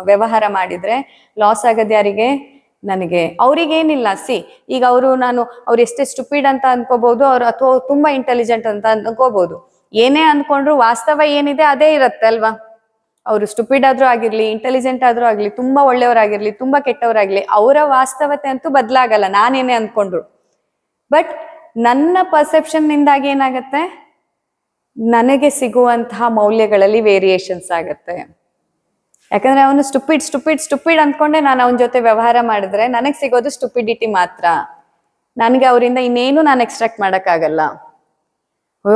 ವ್ಯವಹಾರ ಮಾಡಿದ್ರೆ ಲಾಸ್ ಆಗದ್ ಯಾರಿಗೆ ನನಗೆ ಅವ್ರಿಗೇನಿಲ್ಲ ಸಿ ಈಗ ಅವರು ನಾನು ಅವ್ರು ಎಷ್ಟೇ ಸ್ಟುಪಿಡ್ ಅಂತ ಅನ್ಕೋಬಹುದು ಅವ್ರು ಅಥವಾ ತುಂಬಾ ಇಂಟೆಲಿಜೆಂಟ್ ಅಂತ ಅನ್ಕೋಬಹುದು ಏನೇ ಅನ್ಕೊಂಡ್ರು ವಾಸ್ತವ ಏನಿದೆ ಅದೇ ಇರತ್ತೆ ಅಲ್ವಾ ಅವರು ಸ್ಟುಪಿಡ್ ಆದ್ರೂ ಆಗಿರ್ಲಿ ಇಂಟೆಲಿಜೆಂಟ್ ಆದ್ರೂ ಆಗ್ಲಿ ತುಂಬಾ ಒಳ್ಳೆಯವರಾಗಿರ್ಲಿ ತುಂಬಾ ಕೆಟ್ಟವರಾಗ್ಲಿ ಅವರ ವಾಸ್ತವತೆ ಅಂತೂ ಬದಲಾಗಲ್ಲ ನಾನೇನೇ ಅನ್ಕೊಂಡ್ರು ಬಟ್ ನನ್ನ ಪರ್ಸೆಪ್ಷನ್ ನಿಂದಾಗಿ ಏನಾಗತ್ತೆ ನನಗೆ ಸಿಗುವಂತಹ ಮೌಲ್ಯಗಳಲ್ಲಿ ವೇರಿಯೇಷನ್ಸ್ ಆಗುತ್ತೆ ಯಾಕಂದ್ರೆ ಅವನು ಸ್ಟುಪಿಡ್ ಸ್ಟುಪಿಡ್ ಸ್ಟುಪಿಡ್ ಅಂದ್ಕೊಂಡೆ ನಾನು ಅವನ ಜೊತೆ ವ್ಯವಹಾರ ಮಾಡಿದ್ರೆ ನನಗೆ ಸಿಗೋದು ಸ್ಟುಪಿಡಿಟಿ ಮಾತ್ರ ನನಗೆ ಅವರಿಂದ ಇನ್ನೇನು ನಾನು ಎಕ್ಸ್ಟ್ರಾಕ್ಟ್ ಮಾಡೋಕ್ಕಾಗಲ್ಲ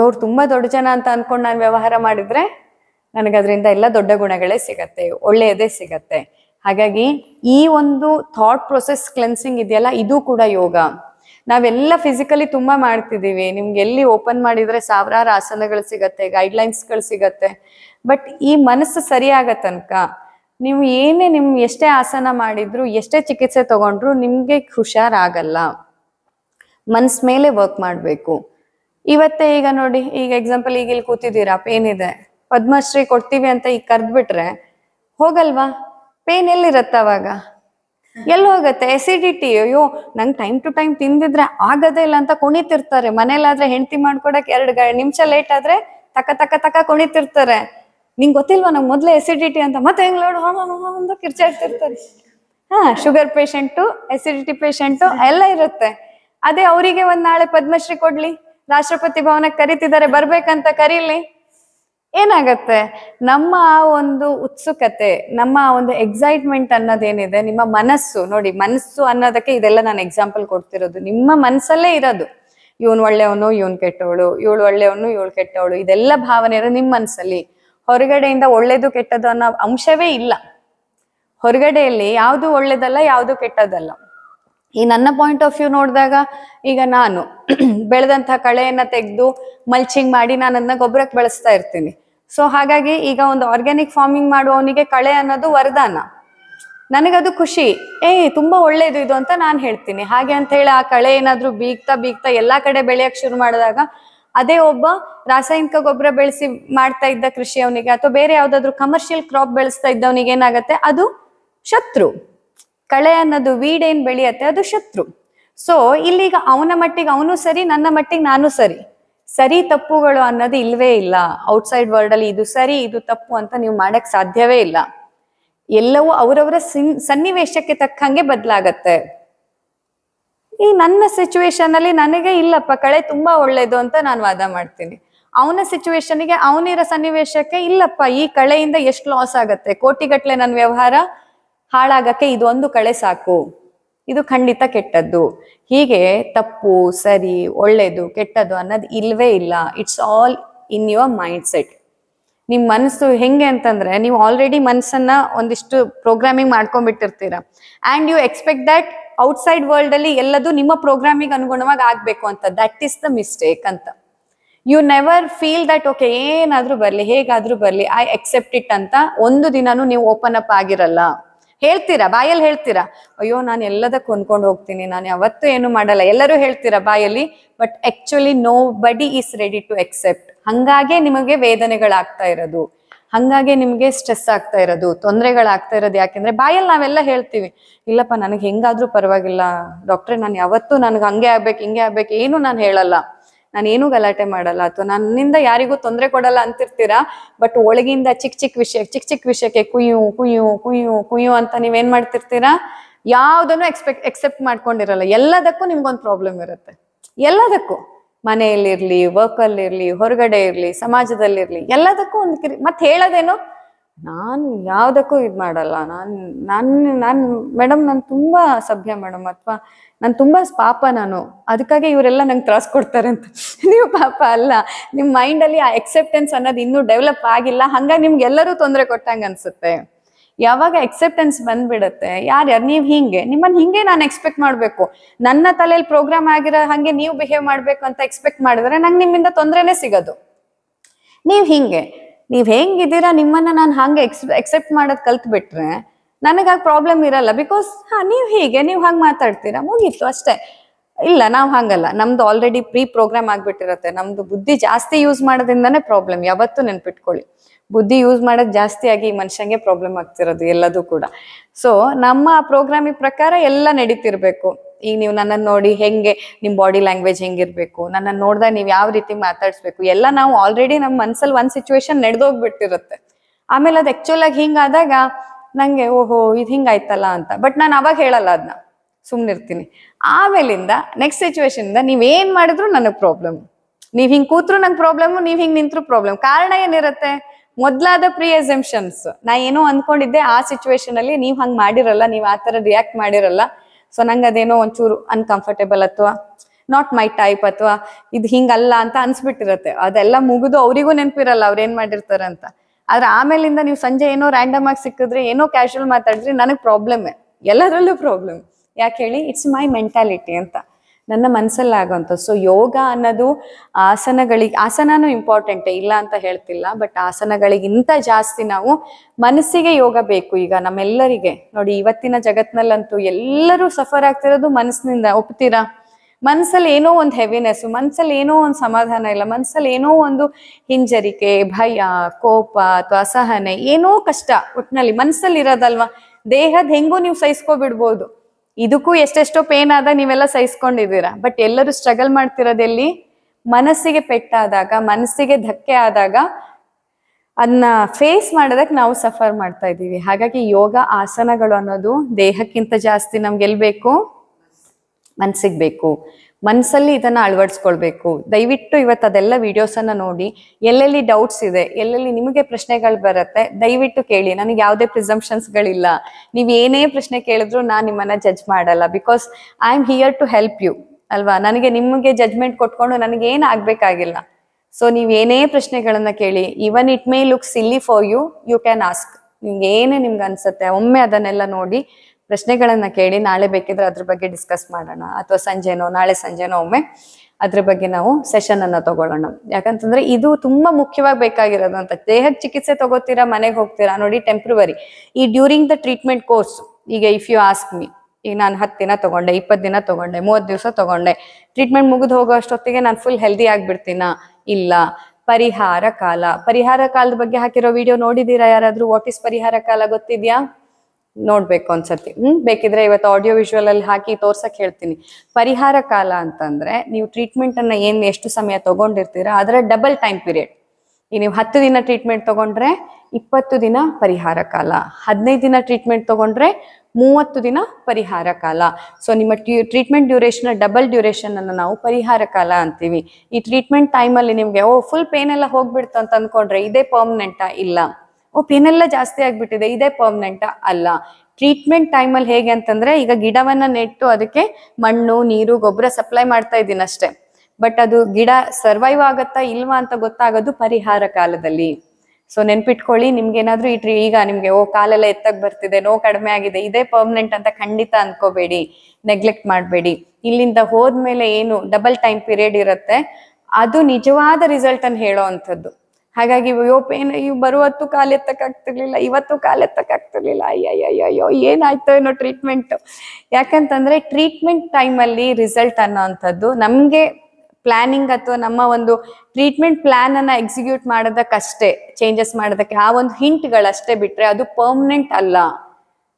ಅವ್ರು ತುಂಬಾ ದೊಡ್ಡ ಜನ ಅಂತ ಅಂದ್ಕೊಂಡು ನಾನು ವ್ಯವಹಾರ ಮಾಡಿದ್ರೆ ನನಗೆ ಅದರಿಂದ ಎಲ್ಲ ದೊಡ್ಡ ಗುಣಗಳೇ ಸಿಗತ್ತೆ ಒಳ್ಳೆಯದೇ ಸಿಗತ್ತೆ ಹಾಗಾಗಿ ಈ ಒಂದು ಥಾಟ್ ಪ್ರೊಸೆಸ್ ಕ್ಲೆನ್ಸಿಂಗ್ ಇದೆಯಲ್ಲ ಇದು ಕೂಡ ಯೋಗ ನಾವೆಲ್ಲ ಫಿಸಿಕಲಿ ತುಂಬಾ ಮಾಡ್ತಿದೀವಿ ನಿಮ್ಗೆ ಎಲ್ಲಿ ಓಪನ್ ಮಾಡಿದ್ರೆ ಸಾವಿರಾರು ಆಸನಗಳು ಸಿಗತ್ತೆ ಗೈಡ್ ಲೈನ್ಸ್ಗಳು ಸಿಗತ್ತೆ ಬಟ್ ಈ ಮನಸ್ಸು ಸರಿಯಾಗ ತನಕ ನೀವು ಏನೇ ನಿಮ್ ಎಷ್ಟೇ ಆಸನ ಮಾಡಿದ್ರು ಎಷ್ಟೇ ಚಿಕಿತ್ಸೆ ತಗೊಂಡ್ರು ನಿಮ್ಗೆ ಹುಷಾರಾಗಲ್ಲ ಮನ್ಸ್ ಮೇಲೆ ವರ್ಕ್ ಮಾಡಬೇಕು ಇವತ್ತೇ ಈಗ ನೋಡಿ ಈಗ ಎಕ್ಸಾಂಪಲ್ ಈಗ ಇಲ್ಲಿ ಕೂತಿದ್ದೀರಾ ಪೇನ್ ಇದೆ ಪದ್ಮಶ್ರೀ ಕೊಡ್ತೀವಿ ಅಂತ ಈಗ ಕರ್ದ್ಬಿಟ್ರೆ ಹೋಗಲ್ವಾ ಪೇನ್ ಎಲ್ಲಿರತ್ತವಾಗ ಅವಾಗ ಎಲ್ಲಿ ಹೋಗುತ್ತೆ ಎಸಿಡಿಟಿ ಅಯ್ಯೋ ನಂಗೆ ಟೈಮ್ ಟು ಟೈಮ್ ತಿಂದಿದ್ರೆ ಆಗದೇ ಇಲ್ಲ ಅಂತ ಕುಣಿತಿರ್ತಾರೆ ಮನೇಲಾದ್ರೆ ಹೆಂಡತಿ ಮಾಡ್ಕೊಡಕ್ ಎರಡು ನಿಮಿಷ ಲೇಟ್ ಆದ್ರೆ ತಕ ತಕ ತಕ ಕುಣಿತಿರ್ತಾರೆ ನಿಂಗ್ ಗೊತ್ತಿಲ್ವಾ ನಂಗೆ ಮೊದಲೇ ಎಸಿಡಿಟಿ ಅಂತ ಮತ್ತೆ ಹೆಂಗ್ ನೋಡು ಒಂದು ಕಿರ್ಚಾಡ್ತಿರ್ತಾರೆ ಹಾ ಶುಗರ್ ಪೇಷಂಟು ಎಸಿಡಿಟಿ ಪೇಷಂಟು ಎಲ್ಲ ಇರುತ್ತೆ ಅದೇ ಅವರಿಗೆ ಒಂದ್ ನಾಳೆ ಪದ್ಮಶ್ರೀ ಕೊಡ್ಲಿ ರಾಷ್ಟ್ರಪತಿ ಭವನಕ್ಕೆ ಕರಿತಿದ್ದಾರೆ ಬರ್ಬೇಕಂತ ಕರೀಲಿ ಏನಾಗತ್ತೆ ನಮ್ಮ ಆ ಒಂದು ಉತ್ಸುಕತೆ ನಮ್ಮ ಒಂದು ಎಕ್ಸೈಟ್ಮೆಂಟ್ ಅನ್ನೋದೇನಿದೆ ನಿಮ್ಮ ಮನಸ್ಸು ನೋಡಿ ಮನಸ್ಸು ಅನ್ನೋದಕ್ಕೆ ಇದೆಲ್ಲ ನಾನು ಎಕ್ಸಾಂಪಲ್ ಕೊಡ್ತಿರೋದು ನಿಮ್ಮ ಮನಸ್ಸಲ್ಲೇ ಇರೋದು ಇವನು ಒಳ್ಳೆಯವನು ಇವನ್ ಕೆಟ್ಟವಳು ಇವಳು ಒಳ್ಳೆಯವನು ಇವಳು ಕೆಟ್ಟವಳು ಇದೆಲ್ಲ ಭಾವನೆ ಇರೋದು ನಿಮ್ಮ ಮನಸ್ಸಲ್ಲಿ ಹೊರಗಡೆಯಿಂದ ಒಳ್ಳೇದು ಕೆಟ್ಟದ್ದು ಅನ್ನೋ ಅಂಶವೇ ಇಲ್ಲ ಹೊರಗಡೆಯಲ್ಲಿ ಯಾವುದು ಒಳ್ಳೇದಲ್ಲ ಯಾವುದು ಕೆಟ್ಟದಲ್ಲ ಈ ನನ್ನ ಪಾಯಿಂಟ್ ಆಫ್ ವ್ಯೂ ನೋಡಿದಾಗ ಈಗ ನಾನು ಬೆಳೆದಂತ ಕಳೆಯನ್ನ ತೆಗೆದು ಮಲ್ಚಿಂಗ್ ಮಾಡಿ ನಾನು ಅದನ್ನ ಗೊಬ್ಬರಕ್ಕೆ ಬಳಸ್ತಾ ಇರ್ತೀನಿ ಸೊ ಹಾಗಾಗಿ ಈಗ ಒಂದು ಆರ್ಗ್ಯಾನಿಕ್ ಫಾರ್ಮಿಂಗ್ ಮಾಡುವವನಿಗೆ ಕಳೆ ಅನ್ನೋದು ವರದಾನ ನನಗದು ಖುಷಿ ಏಯ್ ತುಂಬಾ ಒಳ್ಳೇದು ಇದು ಅಂತ ನಾನು ಹೇಳ್ತೀನಿ ಹಾಗೆ ಅಂತ ಹೇಳಿ ಆ ಕಳೆ ಏನಾದ್ರೂ ಬೀಗ್ತಾ ಬೀಗ್ತಾ ಎಲ್ಲಾ ಕಡೆ ಬೆಳೆಯೋಕೆ ಶುರು ಮಾಡಿದಾಗ ಅದೇ ಒಬ್ಬ ರಾಸಾಯನಿಕ ಗೊಬ್ಬರ ಬೆಳೆಸಿ ಮಾಡ್ತಾ ಇದ್ದ ಕೃಷಿಯವನಿಗೆ ಅಥವಾ ಬೇರೆ ಯಾವ್ದಾದ್ರು ಕಮರ್ಷಿಯಲ್ ಕ್ರಾಪ್ ಬೆಳೆಸ್ತಾ ಇದ್ದವನಿಗೆ ಏನಾಗುತ್ತೆ ಅದು ಶತ್ರು ಕಳೆ ಅನ್ನೋದು ವೀಡೇನ್ ಬೆಳೆಯತ್ತೆ ಅದು ಶತ್ರು ಸೊ ಇಲ್ಲಿಗ ಅವನ ಮಟ್ಟಿಗೆ ಅವನು ಸರಿ ನನ್ನ ಮಟ್ಟಿಗೆ ನಾನು ಸರಿ ಸರಿ ತಪ್ಪುಗಳು ಅನ್ನೋದು ಇಲ್ವೇ ಇಲ್ಲ ಔಟ್ಸೈಡ್ ವರ್ಲ್ಡ್ ಅಲ್ಲಿ ಇದು ಸರಿ ಇದು ತಪ್ಪು ಅಂತ ನೀವು ಮಾಡಕ್ ಸಾಧ್ಯವೇ ಇಲ್ಲ ಎಲ್ಲವೂ ಅವರವರ ಸನ್ನಿವೇಶಕ್ಕೆ ತಕ್ಕಂಗೆ ಬದಲಾಗತ್ತೆ ಈ ನನ್ನ ಸಿಚುವೇಶನ್ ಅಲ್ಲಿ ನನಗೆ ಇಲ್ಲಪ್ಪ ಕಳೆ ತುಂಬಾ ಒಳ್ಳೇದು ಅಂತ ನಾನು ವಾದ ಮಾಡ್ತೀನಿ ಅವನ ಸಿಚುವೇಶನ್ಗೆ ಅವನಿರೋ ಸನ್ನಿವೇಶಕ್ಕೆ ಇಲ್ಲಪ್ಪ ಈ ಕಳೆಯಿಂದ ಎಷ್ಟು ಲಾಸ್ ಆಗತ್ತೆ ಕೋಟಿಗಟ್ಟಲೆ ನನ್ನ ವ್ಯವಹಾರ ಹಾಳಾಗಕ್ಕೆ ಇದೊಂದು ಕಳೆ ಸಾಕು ಇದು ಖಂಡಿತ ಕೆಟ್ಟದ್ದು ಹೀಗೆ ತಪ್ಪು ಸರಿ ಒಳ್ಳೇದು ಕೆಟ್ಟದ್ದು ಅನ್ನೋದು ಇಲ್ವೇ ಇಲ್ಲ it's all in your mindset ನಿಮ್ ಮನಸ್ಸು ಹೆಂಗೆ ಅಂತಂದ್ರೆ ನೀವು ಆಲ್ರೆಡಿ ಮನ್ಸನ್ನ ಒಂದಿಷ್ಟು ಪ್ರೋಗ್ರಾಮಿಂಗ್ ಮಾಡ್ಕೊಂಡ್ಬಿಟ್ಟಿರ್ತೀರ and you expect that outside world ಅಲ್ಲಿ ಎಲ್ಲದೂ ನಿಮ್ಮ ಪ್ರೋಗ್ರಾಮಿಂಗ್ ಅನುಗುಣವಾಗಿ ಆಗ್ಬೇಕು ಅಂತ ದಟ್ ಇಸ್ ದ ಮಿಸ್ಟೇಕ್ ಅಂತ you never feel that okay ಏನಾದ್ರೂ ಬರ್ಲಿ ಹೇಗಾದ್ರೂ ಬರ್ಲಿ ಐ ಎಕ್ಸೆಪ್ಟ್ ಇಟ್ ಅಂತ ಒಂದು ದಿನಾನು ನೀವು ಓಪನ್ ಅಪ್ ಆಗಿರಲ್ಲ ಹೇಳ್ತೀರಾ ಬಾಯಲ್ಲಿ ಹೇಳ್ತೀರಾ ಅಯ್ಯೋ ನಾನು ಎಲ್ಲದ ಹೊಂದ್ಕೊಂಡು ಹೋಗ್ತೀನಿ ನಾನು ಯಾವತ್ತೂ ಏನು ಮಾಡಲ್ಲ ಎಲ್ಲರೂ ಹೇಳ್ತೀರಾ ಬಾಯಲ್ಲಿ but actually nobody is ready to accept ಹಂಗಾಗೆ ನಿಮಗೆ ವೇದನೆಗಳಾಗ್ತಾ ಇರೋದು ಹಂಗಾಗೆ ನಿಮಗೆ ಸ್ಟ್ರೆಸ್ ಆಗ್ತಾ ಇರೋದು ತೊಂದರೆಗಳಾಗ್ತಾ ಇರೋದು ಯಾಕೆಂದ್ರೆ ಬಾಯಲ್ಲಿ ನಾವೆಲ್ಲ ಹೇಳ್ತೀವಿ ಇಲ್ಲಪ್ಪ ನನಗೆ ಹೆಂಗಾದ್ರೂ ಪರವಾಗಿಲ್ಲ ಡಾಕ್ಟ್ರೆ ನಾನು ಯಾವತ್ತೂ ನನಗೆ ಹಂಗೆ ಆಗ್ಬೇಕು ಹಿಂಗೆ ಆಗ್ಬೇಕು ಏನು ನಾನು ಹೇಳಲ್ಲ ನಾನೇನು ಗಲಾಟೆ ಮಾಡಲ್ಲ ಅಥವಾ ನನ್ನಿಂದ ಯಾರಿಗೂ ತೊಂದರೆ ಕೊಡಲ್ಲ ಅಂತಿರ್ತೀರಾ ಬಟ್ ಒಳಗಿಂದ ಚಿಕ್ಕ ಚಿಕ್ಕ ವಿಷಯ ಚಿಕ್ಕ ಚಿಕ್ಕ ವಿಷಯಕ್ಕೆ ಕುಯ್ಯು ಕುಯ್ಯು ಕುಯ್ಯು ಕುಯ್ಯು ಅಂತ ನೀವೇನ್ ಮಾಡ್ತಿರ್ತೀರಾ ಯಾವುದನ್ನು ಎಕ್ಸ್ಪೆಕ್ಟ್ ಎಕ್ಸೆಪ್ಟ್ ಮಾಡ್ಕೊಂಡಿರಲ್ಲ ಎಲ್ಲದಕ್ಕೂ ನಿಮ್ಗೊಂದು ಪ್ರಾಬ್ಲಮ್ ಇರುತ್ತೆ ಎಲ್ಲದಕ್ಕೂ ಮನೆಯಲ್ಲಿರ್ಲಿ ವರ್ಕಲ್ಲಿರ್ಲಿ ಹೊರಗಡೆ ಇರ್ಲಿ ಸಮಾಜದಲ್ಲಿರ್ಲಿ ಎಲ್ಲದಕ್ಕೂ ಒಂದು ಕಿರಿ ಮತ್ತೆ ಹೇಳೋದೇನು ನಾನು ಯಾವುದಕ್ಕೂ ಇದು ಮಾಡಲ್ಲ ನಾನು ನನ್ನ ನಾನು ಮೇಡಮ್ ನಾನು ತುಂಬಾ ಸಭ್ಯ ಮೇಡಮ್ ಅಥವಾ ನಾನು ತುಂಬಾ ಪಾಪ ನಾನು ಅದಕ್ಕಾಗಿ ಇವರೆಲ್ಲ ನಂಗೆ ತ್ರಾಸ್ ಕೊಡ್ತಾರೆ ಅಂತ ನೀವು ಪಾಪ ಅಲ್ಲ ನಿಮ್ಮ ಮೈಂಡಲ್ಲಿ ಆ ಎಕ್ಸೆಪ್ಟೆನ್ಸ್ ಅನ್ನೋದು ಇನ್ನೂ ಡೆವಲಪ್ ಆಗಿಲ್ಲ ಹಂಗ ನಿಮ್ಗೆ ಎಲ್ಲರೂ ತೊಂದರೆ ಕೊಟ್ಟಂಗೆ ಅನ್ಸುತ್ತೆ ಯಾವಾಗ ಎಕ್ಸೆಪ್ಟೆನ್ಸ್ ಬಂದ್ಬಿಡುತ್ತೆ ಯಾರ್ಯಾರು ನೀವು ಹಿಂಗೆ ನಿಮ್ಮನ್ ಹಿಂಗೆ ನಾನು ಎಕ್ಸ್ಪೆಕ್ಟ್ ಮಾಡಬೇಕು ನನ್ನ ತಲೆಯಲ್ಲಿ ಪ್ರೋಗ್ರಾಮ್ ಆಗಿರೋ ಹಾಗೆ ನೀವು ಬಿಹೇವ್ ಮಾಡಬೇಕು ಅಂತ ಎಕ್ಸ್ಪೆಕ್ಟ್ ಮಾಡಿದ್ರೆ ನಂಗೆ ನಿಮ್ಮಿಂದ ತೊಂದರೆನೇ ಸಿಗೋದು ನೀವು ಹಿಂಗೆ ನೀವ್ ಹೆಂಗಿದ್ದೀರಾ ನಿಮ್ಮನ್ನ ನಾನು ಹಂಗೆ ಎಕ್ಸ್ ಎಕ್ಸೆಪ್ಟ್ ಮಾಡೋದ್ ಕಲ್ತ್ ಬಿಟ್ರೆ ನನಗೆ ಪ್ರಾಬ್ಲಮ್ ಇರಲ್ಲ ಬಿಕಾಸ್ ಹಾ ನೀವು ಹೀಗೆ ನೀವು ಹಂಗೆ ಮಾತಾಡ್ತೀರಾ ಮುಗೀತು ಅಷ್ಟೇ ಇಲ್ಲ ನಾವು ಹಂಗಲ್ಲ ನಮ್ದು ಆಲ್ರೆಡಿ ಪ್ರೀ ಪ್ರೋಗ್ರಾಮ್ ಆಗ್ಬಿಟ್ಟಿರತ್ತೆ ನಮ್ದು ಬುದ್ಧಿ ಜಾಸ್ತಿ ಯೂಸ್ ಮಾಡೋದ್ರಿಂದಾನೇ ಪ್ರಾಬ್ಲಮ್ ಯಾವತ್ತೂ ನೆನ್ಪಿಟ್ಕೊಳ್ಳಿ ಬುದ್ಧಿ ಯೂಸ್ ಮಾಡೋದು ಜಾಸ್ತಿ ಆಗಿ ಮನುಷ್ಯಂಗೆ ಪ್ರಾಬ್ಲಮ್ ಆಗ್ತಿರೋದು ಎಲ್ಲದೂ ಕೂಡ ಸೊ ನಮ್ಮ ಪ್ರೋಗ್ರಾಮಿ ಪ್ರಕಾರ ಎಲ್ಲ ನಡೀತಿರ್ಬೇಕು ಈಗ ನೀವು ನನ್ನನ್ನು ನೋಡಿ ಹೆಂಗೆ ನಿಮ್ಮ ಬಾಡಿ ಲ್ಯಾಂಗ್ವೇಜ್ ಹೆಂಗಿರ್ಬೇಕು ನನ್ನನ್ನು ನೋಡ್ದಾಗ ನೀವು ಯಾವ ರೀತಿ ಮಾತಾಡಿಸ್ಬೇಕು ಎಲ್ಲ ನಾವು ಆಲ್ರೆಡಿ ನಮ್ಮ ಮನ್ಸಲ್ಲಿ ಒಂದು ಸಿಚುವೇಶನ್ ನಡೆದೋಗ್ಬಿಟ್ಟಿರುತ್ತೆ ಆಮೇಲೆ ಅದು ಆಕ್ಚುಲ್ ಆಗಿ ಹಿಂಗಾದಾಗ ನಂಗೆ ಓಹೋ ಇದು ಹಿಂಗಾಯ್ತಲ್ಲ ಅಂತ ಬಟ್ ನಾನು ಅವಾಗ ಹೇಳಲ್ಲ ಅದನ್ನ ಸುಮ್ಮನಿರ್ತೀನಿ ಆಮೇಲಿಂದ ನೆಕ್ಸ್ಟ್ ಸಿಚುವೇಶನಿಂದ ನೀವೇನು ಮಾಡಿದ್ರು ನನಗೆ ಪ್ರಾಬ್ಲಮ್ ನೀವು ಹಿಂಗೆ ಕೂತ್ರು ನಂಗೆ ಪ್ರಾಬ್ಲಮ್ ನೀವು ಹಿಂಗೆ ನಿಂತರು ಪ್ರಾಬ್ಲಮ್ ಕಾರಣ ಏನಿರುತ್ತೆ ಮೊದ್ಲಾದ ಪ್ರಿ ಎಸೆಂಪ್ಷನ್ಸ್ ನಾ ಏನೋ ಅನ್ಕೊಂಡಿದ್ದೆ ಆ ಸಿಚುವೇಶನ್ ಅಲ್ಲಿ ನೀವ್ ಹಂಗ್ ಮಾಡಿರಲ್ಲ ನೀವ್ ಆತರ ರಿಯಾಕ್ಟ್ ಮಾಡಿರಲ್ಲ ಸೊ ನಂಗೆ ಅದೇನೋ ಒಂಚೂರು ಅನ್ಕಂಫರ್ಟೇಬಲ್ ಅಥವಾ ನಾಟ್ ಮೈ ಟೈಪ್ ಅಥವಾ ಇದು ಹಿಂಗಲ್ಲ ಅಂತ ಅನ್ಸ್ಬಿಟ್ಟಿರತ್ತೆ ಅದೆಲ್ಲ ಮುಗಿದು ಅವರಿಗೂ ನೆನಪಿರಲ್ಲ ಅವ್ರು ಏನ್ ಮಾಡಿರ್ತಾರೆ ಅಂತ ಆದ್ರೆ ಆಮೇಲಿಂದ ನೀವು ಸಂಜೆ ಏನೋ ರ್ಯಾಂಡಮ್ ಆಗಿ ಸಿಕ್ಕಿದ್ರೆ ಏನೋ ಕ್ಯಾಶುವಲ್ ಮಾತಾಡಿದ್ರೆ ನನಗೆ ಪ್ರಾಬ್ಲಮ್ ಎಲ್ಲದರಲ್ಲೂ ಪ್ರಾಬ್ಲಮ್ ಯಾಕೆ ಹೇಳಿ ಇಟ್ಸ್ ಮೈ ಮೆಂಟಾಲಿಟಿ ಅಂತ ನನ್ನ ಮನಸ್ಸಲ್ಲಿ ಸೊ ಯೋಗ ಅನ್ನೋದು ಆಸನಗಳಿಗೆ ಆಸನನೂ ಇಂಪಾರ್ಟೆಂಟ್ ಇಲ್ಲ ಅಂತ ಹೇಳ್ತಿಲ್ಲ ಬಟ್ ಆಸನಗಳಿಗಿಂತ ಜಾಸ್ತಿ ನಾವು ಮನಸ್ಸಿಗೆ ಯೋಗ ಬೇಕು ಈಗ ನಮ್ಮೆಲ್ಲರಿಗೆ ನೋಡಿ ಇವತ್ತಿನ ಜಗತ್ನಲ್ಲಂತೂ ಎಲ್ಲರೂ ಸಫರ್ ಆಗ್ತಿರೋದು ಮನಸ್ಸಿನಿಂದ ಒಪ್ತೀರಾ ಮನಸ್ಸಲ್ಲಿ ಏನೋ ಒಂದು ಹೆವಿನೆಸ್ ಮನಸ್ಸಲ್ಲಿ ಏನೋ ಒಂದು ಸಮಾಧಾನ ಇಲ್ಲ ಮನಸ್ಸಲ್ಲಿ ಏನೋ ಒಂದು ಹಿಂಜರಿಕೆ ಭಯ ಕೋಪ ಅಥವಾ ಅಸಹನೆ ಏನೋ ಕಷ್ಟ ಒಟ್ಟಿನಲ್ಲಿ ಮನಸ್ಸಲ್ಲಿ ಇರೋದಲ್ವಾ ದೇಹದ ಹೆಂಗೋ ನೀವು ಸಹಿಸ್ಕೊಬಿಡ್ಬೋದು ಇದಕ್ಕೂ ಎಷ್ಟೆಷ್ಟೋ ಪೇನ್ ಆದ ನೀವೆಲ್ಲ ಸಹಿಸ್ಕೊಂಡಿದ್ದೀರಾ ಬಟ್ ಎಲ್ಲರೂ ಸ್ಟ್ರಗಲ್ ಮಾಡ್ತಿರೋದೆಲ್ಲಿ ಮನಸ್ಸಿಗೆ ಪೆಟ್ಟಾದಾಗ ಮನಸ್ಸಿಗೆ ಧಕ್ಕೆ ಆದಾಗ ಅದನ್ನ ಫೇಸ್ ಮಾಡೋದಕ್ಕೆ ನಾವು ಸಫರ್ ಮಾಡ್ತಾ ಇದ್ದೀವಿ ಹಾಗಾಗಿ ಯೋಗ ಆಸನಗಳು ಅನ್ನೋದು ದೇಹಕ್ಕಿಂತ ಜಾಸ್ತಿ ನಮ್ಗೆ ಎಲ್ಲಿ ಬೇಕು ಮನ್ಸಿಗೆ ಬೇಕು ಮನಸ್ಸಲ್ಲಿ ಇದನ್ನ ಅಳವಡಿಸ್ಕೊಳ್ಬೇಕು ದಯವಿಟ್ಟು ಇವತ್ತು ಅದೆಲ್ಲ ವಿಡಿಯೋಸ್ ಅನ್ನ ನೋಡಿ ಎಲ್ಲೆಲ್ಲಿ ಡೌಟ್ಸ್ ಇದೆ ಎಲ್ಲೆಲ್ಲಿ ನಿಮಗೆ ಪ್ರಶ್ನೆಗಳು ಬರುತ್ತೆ ದಯವಿಟ್ಟು ಕೇಳಿ ನನಗೆ ಯಾವುದೇ ಪ್ರಿಸಂಪ್ಷನ್ಸ್ ಗಳಿಲ್ಲ ನೀವ್ ಏನೇ ಪ್ರಶ್ನೆ ಕೇಳಿದ್ರು ನಾನ್ ನಿಮ್ಮನ್ನ ಜಡ್ಜ್ ಮಾಡಲ್ಲ because I am here to help you ಅಲ್ವಾ ನನಗೆ ನಿಮಗೆ ಜಜ್ಮೆಂಟ್ ಕೊಟ್ಕೊಂಡು ನನಗೆ ಏನು ಆಗ್ಬೇಕಾಗಿಲ್ಲ ಸೊ ನೀವ್ ಏನೇ ಪ್ರಶ್ನೆಗಳನ್ನ ಕೇಳಿ even it may look silly for you you can ask ನಿಮ್ಗೆ ಏನೇ ನಿಮ್ಗೆ ಅನ್ಸುತ್ತೆ ಒಮ್ಮೆ ಅದನ್ನೆಲ್ಲ ನೋಡಿ ಪ್ರಶ್ನೆಗಳನ್ನ ಕೇಳಿ ನಾಳೆ ಬೇಕಿದ್ರೆ ಅದ್ರ ಬಗ್ಗೆ ಡಿಸ್ಕಸ್ ಮಾಡೋಣ ಅಥವಾ ಸಂಜೆನೋ ನಾಳೆ ಸಂಜೆನೋ ಒಮ್ಮೆ ಅದ್ರ ಬಗ್ಗೆ ನಾವು ಸೆಷನ್ ಅನ್ನ ತಗೊಳ್ಳೋಣ ಯಾಕಂತಂದ್ರೆ ಇದು ತುಂಬಾ ಮುಖ್ಯವಾಗಿ ಬೇಕಾಗಿರೋದು ಅಂತ ದೇಹಕ್ಕೆ ಚಿಕಿತ್ಸೆ ತಗೋತೀರಾ ಮನೆಗೆ ಹೋಗ್ತೀರಾ ನೋಡಿ ಟೆಂಪ್ರವರಿ ಈ ಡ್ಯೂರಿಂಗ್ ದ ಟ್ರೀಟ್ಮೆಂಟ್ ಕೋರ್ಸ್ ಈಗ ಇಫ್ ಯು ಆಸ್ಕ್ ಮೀ ಈಗ ನಾನು ಹತ್ತು ದಿನ ತಗೊಂಡೆ ಇಪ್ಪತ್ತು ದಿನ ತಗೊಂಡೆ ಮೂವತ್ತು ದಿವಸ ತಗೊಂಡೆ ಟ್ರೀಟ್ಮೆಂಟ್ ಮುಗಿದು ಹೋಗೋ ಅಷ್ಟೊತ್ತಿಗೆ ನಾನು ಫುಲ್ ಹೆಲ್ದಿ ಆಗ್ಬಿಡ್ತೀನಾ ಇಲ್ಲ ಪರಿಹಾರ ಕಾಲ ಪರಿಹಾರ ಕಾಲದ ಬಗ್ಗೆ ಹಾಕಿರೋ ವಿಡಿಯೋ ನೋಡಿದೀರಾ ಯಾರಾದ್ರೂ ವಾಟ್ ಇಸ್ ಪರಿಹಾರ ಕಾಲ ಗೊತ್ತಿದ್ಯಾ ನೋಡ್ಬೇಕು ಒಂದ್ಸತಿ ಹ್ಮ್ ಬೇಕಿದ್ರೆ ಇವತ್ತು ಆಡಿಯೋ ವಿಜುವಲ್ ಅಲ್ಲಿ ಹಾಕಿ ತೋರ್ಸಕ್ ಹೇಳ್ತೀನಿ ಪರಿಹಾರ ಕಾಲ ಅಂತಂದ್ರೆ ನೀವು ಟ್ರೀಟ್ಮೆಂಟ್ ಅನ್ನ ಏನ್ ಎಷ್ಟು ಸಮಯ ತಗೊಂಡಿರ್ತೀರಾ ಅದರ ಡಬಲ್ ಟೈಮ್ ಪೀರಿಯಡ್ ಈ ನೀವು ಹತ್ತು ದಿನ ಟ್ರೀಟ್ಮೆಂಟ್ ತಗೊಂಡ್ರೆ ಇಪ್ಪತ್ತು ದಿನ ಪರಿಹಾರ ಕಾಲ ಹದಿನೈದು ದಿನ ಟ್ರೀಟ್ಮೆಂಟ್ ತಗೊಂಡ್ರೆ ಮೂವತ್ತು ದಿನ ಪರಿಹಾರ ಕಾಲ ಸೊ ನಿಮ್ಮ ಟ್ರೀಟ್ಮೆಂಟ್ ಡ್ಯೂರೇಷನ್ ಡಬಲ್ ಡ್ಯೂರೇಷನ್ ಅನ್ನು ನಾವು ಪರಿಹಾರ ಕಾಲ ಅಂತೀವಿ ಈ ಟ್ರೀಟ್ಮೆಂಟ್ ಟೈಮಲ್ಲಿ ನಿಮಗೆ ಓ ಫುಲ್ ಪೇನ್ ಎಲ್ಲ ಹೋಗ್ಬಿಡ್ತು ಅಂತ ಅನ್ಕೊಂಡ್ರೆ ಇದೇ ಪರ್ಮನೆಂಟಾ ಇಲ್ಲ ಓ ಪೇನ್ ಜಾಸ್ತಿ ಆಗ್ಬಿಟ್ಟಿದೆ ಇದೇ ಪರ್ಮನೆಂಟ್ ಅಲ್ಲ ಟ್ರೀಟ್ಮೆಂಟ್ ಟೈಮಲ್ಲಿ ಹೇಗೆ ಅಂತಂದ್ರೆ ಈಗ ಗಿಡವನ್ನ ನೆಟ್ಟು ಅದಕ್ಕೆ ಮಣ್ಣು ನೀರು ಗೊಬ್ಬರ ಸಪ್ಲೈ ಮಾಡ್ತಾ ಇದ್ದೀನಿ ಅಷ್ಟೇ ಬಟ್ ಅದು ಗಿಡ ಸರ್ವೈವ್ ಆಗತ್ತಾ ಇಲ್ವಾ ಅಂತ ಗೊತ್ತಾಗೋದು ಪರಿಹಾರ ಕಾಲದಲ್ಲಿ ಸೊ ನೆನ್ಪಿಟ್ಕೊಳ್ಳಿ ನಿಮ್ಗೆ ಏನಾದ್ರೂ ಈ ಈಗ ನಿಮ್ಗೆ ಓ ಕಾಲೆಲ್ಲ ಎತ್ತಾಗ ಬರ್ತಿದೆ ನೋವು ಕಡಿಮೆ ಆಗಿದೆ ಇದೇ ಪರ್ಮನೆಂಟ್ ಅಂತ ಖಂಡಿತ ಅನ್ಕೋಬೇಡಿ ನೆಗ್ಲೆಕ್ಟ್ ಮಾಡಬೇಡಿ ಇಲ್ಲಿಂದ ಹೋದ್ಮೇಲೆ ಏನು ಡಬಲ್ ಟೈಮ್ ಪೀರಿಯಡ್ ಇರುತ್ತೆ ಅದು ನಿಜವಾದ ರಿಸಲ್ಟ್ ಅನ್ನು ಹೇಳೋ ಅಂಥದ್ದು ಹಾಗಾಗಿ ಅಯ್ಯೋ ಪೇನ್ ಇವು ಬರುವತ್ತು ಎತ್ತಕ್ಕಾಗ್ತಿರ್ಲಿಲ್ಲ ಇವತ್ತು ಎತ್ತಕ್ಕಾಗ್ತಿರ್ಲಿಲ್ಲ ಅಯ್ಯಯ್ಯೋ ಏನಾಯ್ತೋ ಏನೋ ಟ್ರೀಟ್ಮೆಂಟ್ ಯಾಕಂತಂದ್ರೆ ಟ್ರೀಟ್ಮೆಂಟ್ ಟೈಮಲ್ಲಿ ರಿಸಲ್ಟ್ ಅನ್ನೋ ಅಂಥದ್ದು ನಮಗೆ ಪ್ಲಾನಿಂಗ್ ಅಥವಾ ನಮ್ಮ ಒಂದು ಟ್ರೀಟ್ಮೆಂಟ್ ಪ್ಲಾನ್ ಅನ್ನ ಎಕ್ಸಿಕ್ಯೂಟ್ ಮಾಡೋದಕ್ಕಷ್ಟೇ ಚೇಂಜಸ್ ಮಾಡೋದಕ್ಕೆ ಆ ಒಂದು ಹಿಂಟ್ ಗಳಷ್ಟೇ ಬಿಟ್ರೆ ಅದು ಪರ್ಮನೆಂಟ್ ಅಲ್ಲ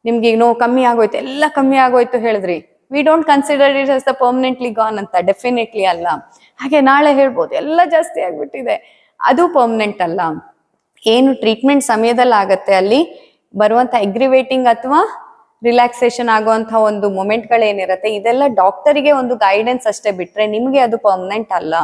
ನಿಮ್ಗೆ ಈಗ ನೋವು ಕಮ್ಮಿ ಆಗೋಯ್ತು ಎಲ್ಲ ಕಮ್ಮಿ ಆಗೋಯ್ತು ಹೇಳಿದ್ರಿ we don't consider it as the permanently gone ಅಂತ ಡೆಫಿನೆಟ್ಲಿ ಅಲ್ಲ ಹಾಗೆ ನಾಳೆ ಹೇಳ್ಬೋದು ಎಲ್ಲ ಜಾಸ್ತಿ ಆಗ್ಬಿಟ್ಟಿದೆ ಅದು ಪರ್ಮನೆಂಟ್ ಅಲ್ಲ ಏನು ಟ್ರೀಟ್ಮೆಂಟ್ ಸಮಯದಲ್ಲಿ ಆಗತ್ತೆ ಅಲ್ಲಿ ಬರುವಂತ ಎಗ್ರಿವೇಟಿಂಗ್ ಅಥವಾ ರಿಲ್ಯಾಕ್ಸೇಷನ್ ಆಗುವಂತ ಒಂದು ಮೊಮೆಂಟ್ಗಳೇನಿರತ್ತೆ ಇದೆಲ್ಲ ಡಾಕ್ಟರಿಗೆ ಒಂದು ಗೈಡೆನ್ಸ್ ಅಷ್ಟೇ ಬಿಟ್ರೆ ನಿಮಗೆ ಅದು ಪರ್ಮನೆಂಟ್ ಅಲ್ಲ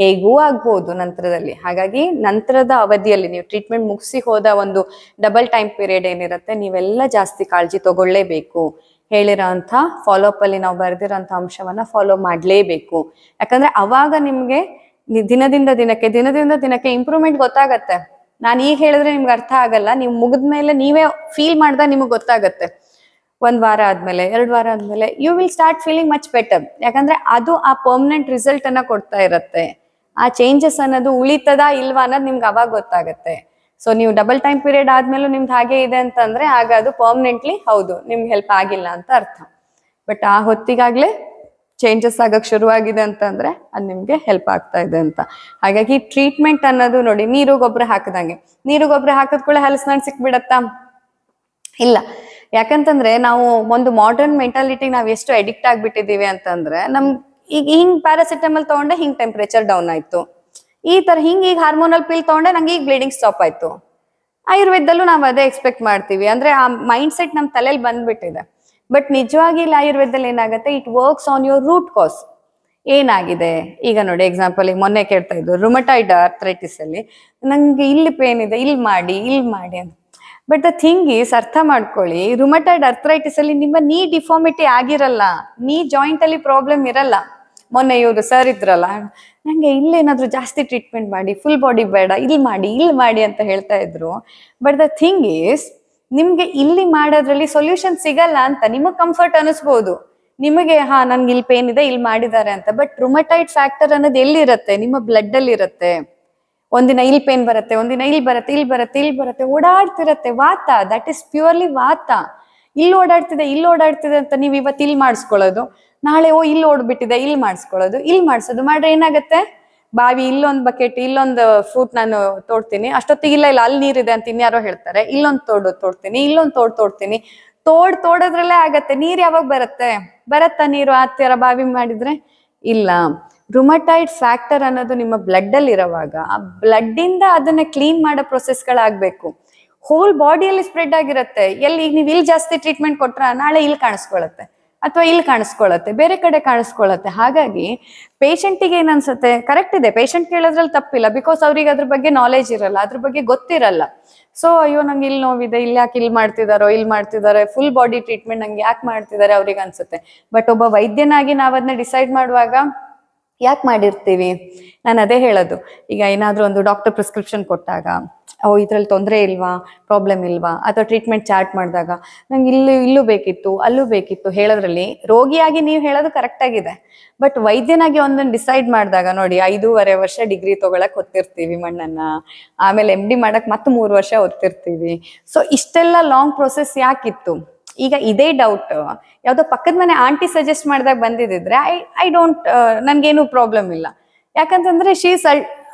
ಹೇಗೂ ಆಗ್ಬಹುದು ನಂತರದಲ್ಲಿ ಹಾಗಾಗಿ ನಂತರದ ಅವಧಿಯಲ್ಲಿ ನೀವು ಟ್ರೀಟ್ಮೆಂಟ್ ಮುಗಿಸಿ ಹೋದ ಒಂದು ಡಬಲ್ ಟೈಮ್ ಪೀರಿಯಡ್ ಏನಿರುತ್ತೆ ನೀವೆಲ್ಲ ಜಾಸ್ತಿ ಕಾಳಜಿ ತಗೊಳ್ಳೇಬೇಕು ಹೇಳಿರೋ ಫಾಲೋ ಫಾಲೋಅಪ್ ಅಲ್ಲಿ ನಾವು ಅಂತ ಅಂಶವನ್ನ ಫಾಲೋ ಮಾಡಲೇಬೇಕು ಯಾಕಂದ್ರೆ ಅವಾಗ ನಿಮಗೆ ದಿನದಿಂದ ದಿನಕ್ಕೆ ದಿನದಿಂದ ದಿನಕ್ಕೆ ಇಂಪ್ರೂವ್ಮೆಂಟ್ ಗೊತ್ತಾಗತ್ತೆ ನಾನು ಈಗ ಹೇಳಿದ್ರೆ ನಿಮ್ಗೆ ಅರ್ಥ ಆಗಲ್ಲ ನೀವು ಮುಗಿದ್ಮೇಲೆ ನೀವೇ ಫೀಲ್ ಮಾಡಿದಾಗ ನಿಮಗೆ ಗೊತ್ತಾಗತ್ತೆ ಒಂದ್ ವಾರ ಆದ್ಮೇಲೆ ಎರಡು ವಾರ ಆದ್ಮೇಲೆ you will start feeling much better ಯಾಕಂದ್ರೆ ಅದು ಆ ಪರ್ಮನೆಂಟ್ ರಿಸಲ್ಟ್ ಅನ್ನ ಕೊಡ್ತಾ ಇರತ್ತೆ ಆ ಚೇಂಜಸ್ ಅನ್ನೋದು ಉಳಿತದ ಇಲ್ವಾ ಅನ್ನೋದು ನಿಮ್ಗೆ ಅವಾಗ ಗೊತ್ತಾಗತ್ತೆ ಸೊ ನೀವು ಡಬಲ್ ಟೈಮ್ ಪೀರಿಯಡ್ ಆದ್ಮೇಲೂ ನಿಮ್ದು ಹಾಗೆ ಇದೆ ಅಂತಂದ್ರೆ ಆಗ ಅದು ಪರ್ಮನೆಂಟ್ಲಿ ಹೌದು ನಿಮ್ಗೆ ಹೆಲ್ಪ್ ಆಗಿಲ್ಲ ಅಂತ ಅರ್ಥ ಬಟ್ ಆ ಹೊತ್ತಿಗಾಗ್ಲೇ ಚೇಂಜಸ್ ಆಗಕ್ಕೆ ಶುರುವಾಗಿದೆ ಅಂತಂದ್ರೆ ಅದು ನಿಮ್ಗೆ ಹೆಲ್ಪ್ ಆಗ್ತಾ ಇದೆ ಅಂತ ಹಾಗಾಗಿ ಟ್ರೀಟ್ಮೆಂಟ್ ಅನ್ನೋದು ನೋಡಿ ನೀರು ಗೊಬ್ಬರ ಹಾಕದಂಗೆ ನೀರು ಗೊಬ್ಬರ ಹಾಕಿದ ಕೂಡ ಹಲಸಿನ ಸಿಕ್ಬಿಡತ್ತಾ ಇಲ್ಲ ಯಾಕಂತಂದ್ರೆ ನಾವು ಒಂದು ಮಾಡರ್ನ್ ಮೆಂಟಾಲಿಟಿ ನಾವು ಎಷ್ಟು ಅಡಿಕ್ಟ್ ಆಗ್ಬಿಟ್ಟಿದೀವಿ ಅಂತಂದ್ರೆ ನಮ್ ಈಗ ಹಿಂಗ್ ಪ್ಯಾರಾಸಿಟಮಲ್ ತಗೊಂಡೆ ಹಿಂಗ್ ಟೆಂಪ್ರೇಚರ್ ಡೌನ್ ಆಯ್ತು ಈ ತರ ಹಿಂಗ್ ಈಗ ಹಾರ್ಮೋನಲ್ ಪಿಲ್ ತಗೊಂಡೆ ನಂಗೆ ಈಗ ಬ್ಲೀಡಿಂಗ್ ಸ್ಟಾಪ್ ಆಯ್ತು ಆಯುರ್ವೇದಲ್ಲೂ ನಾವ್ ಅದೇ ಎಕ್ಸ್ಪೆಕ್ಟ್ ಮಾಡ್ತೀವಿ ಅಂದ್ರೆ ಆ ಮೈಂಡ್ ಸೆಟ್ ನಮ್ಮ ತಲೆಯಲ್ಲಿ ಬಂದ್ಬಿಟ್ಟಿದೆ ಬಟ್ ನಿಜವಾಗಿ ಇಲ್ಲಿ ಆಯುರ್ವೇದದಲ್ಲಿ ಏನಾಗುತ್ತೆ it works on your root cause ಏನಾಗಿದೆ ಈಗ ನೋಡಿ ಎಕ್ಸಾಂಪಲ್ ಈಗ ಮೊನ್ನೆ ಕೇಳ್ತಾ ಇದ್ರು ರುಮಟೈಡ್ ಆರ್ಥ್ರೈಟಿಸ್ ಅಲ್ಲಿ ನಂಗೆ ಇಲ್ಲಿ ಪೇನ್ ಇದೆ ಇಲ್ಲಿ ಮಾಡಿ ಇಲ್ಲಿ ಮಾಡಿ ಅಂತ ಬಟ್ ದ ಥಿಂಗ್ ಈಸ್ ಅರ್ಥ ಮಾಡ್ಕೊಳ್ಳಿ ರುಮಟೈಡ್ ಅರ್ಥ್ರೈಟಿಸ್ ಅಲ್ಲಿ ನಿಮ್ಮ ನೀ ಡಿಫಾರ್ಮಿಟಿ ಆಗಿರಲ್ಲ ನೀ ಜಾಯಿಂಟ್ ಅಲ್ಲಿ ಪ್ರಾಬ್ಲಮ್ ಇರಲ್ಲ ಮೊನ್ನೆ ಇವರು ಸರ್ ಇದ್ರಲ್ಲ ನಂಗೆ ಇಲ್ಲೇನಾದ್ರೂ ಜಾಸ್ತಿ ಟ್ರೀಟ್ಮೆಂಟ್ ಮಾಡಿ ಫುಲ್ ಬಾಡಿ ಬೇಡ ಇಲ್ಲಿ ಮಾಡಿ ಇಲ್ಲಿ ಮಾಡಿ ಅಂತ ಹೇಳ್ತಾ ಇದ್ರು ಬಟ್ ದ ಥಿಂಗ್ ಈಸ್ ನಿಮ್ಗೆ ಇಲ್ಲಿ ಮಾಡೋದ್ರಲ್ಲಿ ಸೊಲ್ಯೂಷನ್ ಸಿಗಲ್ಲ ಅಂತ ನಿಮಗ್ ಕಂಫರ್ಟ್ ಅನಿಸ್ಬೋದು ನಿಮಗೆ ಹಾ ನನ್ಗೆ ಇಲ್ಲಿ ಪೇನ್ ಇದೆ ಇಲ್ಲಿ ಮಾಡಿದ್ದಾರೆ ಅಂತ ಬಟ್ ರುಮಟೈಡ್ ಫ್ಯಾಕ್ಟರ್ ಅನ್ನೋದು ಇರುತ್ತೆ ನಿಮ್ಮ ಬ್ಲಡ್ ಅಲ್ಲಿ ಇರುತ್ತೆ ಒಂದಿನ ಇಲ್ಲಿ ಪೇನ್ ಬರುತ್ತೆ ಒಂದಿನ ಇಲ್ಲಿ ಬರುತ್ತೆ ಇಲ್ಲಿ ಬರುತ್ತೆ ಇಲ್ಲಿ ಬರುತ್ತೆ ಓಡಾಡ್ತಿರತ್ತೆ ವಾತ ದಟ್ ಇಸ್ ಪ್ಯೂರ್ಲಿ ವಾತ ಇಲ್ಲಿ ಓಡಾಡ್ತಿದೆ ಇಲ್ಲಿ ಓಡಾಡ್ತಿದೆ ಅಂತ ನೀವು ಇವತ್ತು ಇಲ್ಲಿ ಮಾಡಿಸ್ಕೊಳ್ಳೋದು ನಾಳೆ ಓ ಇಲ್ಲಿ ಓಡ್ಬಿಟ್ಟಿದೆ ಇಲ್ಲಿ ಮಾಡಿಸ್ಕೊಳ್ಳೋದು ಇಲ್ಲಿ ಮಾಡಿಸೋದು ಮಾಡ್ರೆ ಏನಾಗುತ್ತೆ ಬಾವಿ ಇಲ್ಲೊಂದು ಬಕೆಟ್ ಇಲ್ಲೊಂದು ಫ್ರೂಟ್ ನಾನು ತೋಡ್ತೀನಿ ಅಷ್ಟೊತ್ತಿಗೆ ಇಲ್ಲ ಇಲ್ಲ ಅಲ್ಲಿ ನೀರಿದೆ ಅಂತ ಇನ್ಯಾರೋ ಹೇಳ್ತಾರೆ ಇಲ್ಲೊಂದ್ ತೋಡು ತೋಡ್ತೀನಿ ಇಲ್ಲೊಂದ್ ತೋಡ್ ತೋಡ್ತೀನಿ ತೋಡ್ ತೋಡೋದ್ರಲ್ಲೇ ಆಗತ್ತೆ ನೀರ್ ಯಾವಾಗ ಬರುತ್ತೆ ಬರತ್ತಾ ನೀರು ಆ ತರ ಬಾವಿ ಮಾಡಿದ್ರೆ ಇಲ್ಲ ರುಮಟೈಡ್ ಫ್ಯಾಕ್ಟರ್ ಅನ್ನೋದು ನಿಮ್ಮ ಬ್ಲಡ್ ಅಲ್ಲಿ ಇರುವಾಗ ಆ ಬ್ಲಡ್ ಇಂದ ಅದನ್ನ ಕ್ಲೀನ್ ಮಾಡೋ ಗಳಾಗಬೇಕು ಹೋಲ್ ಬಾಡಿಯಲ್ಲಿ ಸ್ಪ್ರೆಡ್ ಆಗಿರುತ್ತೆ ಎಲ್ಲಿ ಈಗ ನೀವು ಇಲ್ಲಿ ಜಾಸ್ತಿ ಟ್ರೀಟ್ಮೆಂಟ್ ಕೊಟ್ರ ನಾಳೆ ಇಲ್ಲಿ ಕಾಣಿಸ್ಕೊಳತ್ತೆ ಅಥವಾ ಇಲ್ಲಿ ಕಾಣಿಸ್ಕೊಳತ್ತೆ ಬೇರೆ ಕಡೆ ಕಾಣಿಸ್ಕೊಳತ್ತೆ ಹಾಗಾಗಿ ಪೇಷಂಟಿಗೆ ಏನ್ ಅನ್ಸುತ್ತೆ ಕರೆಕ್ಟ್ ಇದೆ ಪೇಷಂಟ್ ಕೇಳೋದ್ರಲ್ಲಿ ತಪ್ಪಿಲ್ಲ ಬಿಕಾಸ್ ಅವ್ರಿಗೆ ಅದ್ರ ಬಗ್ಗೆ ನಾಲೆಜ್ ಇರಲ್ಲ ಅದ್ರ ಬಗ್ಗೆ ಗೊತ್ತಿರಲ್ಲ ಸೊ ಅಯ್ಯೋ ನಂಗೆ ಇಲ್ಲಿ ನೋವಿದೆ ಇಲ್ಲಿ ಯಾಕೆ ಇಲ್ಲಿ ಮಾಡ್ತಿದಾರೋ ಇಲ್ಲಿ ಮಾಡ್ತಿದಾರೋ ಫುಲ್ ಬಾಡಿ ಟ್ರೀಟ್ಮೆಂಟ್ ನಂಗೆ ಯಾಕೆ ಮಾಡ್ತಿದ್ದಾರೆ ಅವ್ರಿಗೆ ಅನ್ಸುತ್ತೆ ಬಟ್ ಒಬ್ಬ ವೈದ್ಯನಾಗಿ ನಾವು ಅದನ್ನ ಡಿಸೈಡ್ ಮಾಡುವಾಗ ಯಾಕೆ ಮಾಡಿರ್ತೀವಿ ನಾನು ಅದೇ ಹೇಳೋದು ಈಗ ಏನಾದರೂ ಒಂದು ಡಾಕ್ಟರ್ ಪ್ರಿಸ್ಕ್ರಿಪ್ಷನ್ ಕೊಟ್ಟಾಗ ಓ ಇದರಲ್ಲಿ ತೊಂದರೆ ಇಲ್ವಾ ಪ್ರಾಬ್ಲಮ್ ಇಲ್ವಾ ಅಥವಾ ಟ್ರೀಟ್ಮೆಂಟ್ ಚಾರ್ಟ್ ಮಾಡಿದಾಗ ನಂಗೆ ಇಲ್ಲಿ ಇಲ್ಲೂ ಬೇಕಿತ್ತು ಅಲ್ಲೂ ಬೇಕಿತ್ತು ಹೇಳೋದ್ರಲ್ಲಿ ರೋಗಿಯಾಗಿ ನೀವು ಹೇಳೋದು ಕರೆಕ್ಟ್ ಆಗಿದೆ ಬಟ್ ವೈದ್ಯನಾಗಿ ಒಂದನ್ನು ಡಿಸೈಡ್ ಮಾಡಿದಾಗ ನೋಡಿ ಐದೂವರೆ ವರ್ಷ ಡಿಗ್ರಿ ತೊಗೊಳಕ್ಕೆ ಓದ್ತಿರ್ತೀವಿ ಮಣ್ಣನ್ನ ಆಮೇಲೆ ಎಮ್ ಡಿ ಮಾಡಕ್ ಮತ್ತೆ ಮೂರು ವರ್ಷ ಓದ್ತಿರ್ತೀವಿ ಸೊ ಇಷ್ಟೆಲ್ಲ ಲಾಂಗ್ ಪ್ರೊಸೆಸ್ ಯಾಕಿತ್ತು ಈಗ ಇದೇ ಡೌಟ್ ಯಾವುದೋ ಪಕ್ಕದ ಮನೆ ಆಂಟಿ ಸಜೆಸ್ಟ್ ಮಾಡಿದಾಗ ಬಂದಿದ್ರೆ ಐ ಐ ಡೋಂಟ್ ನನ್ಗೇನು ಪ್ರಾಬ್ಲಮ್ ಇಲ್ಲ ಯಾಕಂತಂದ್ರೆ ಶೀಸ್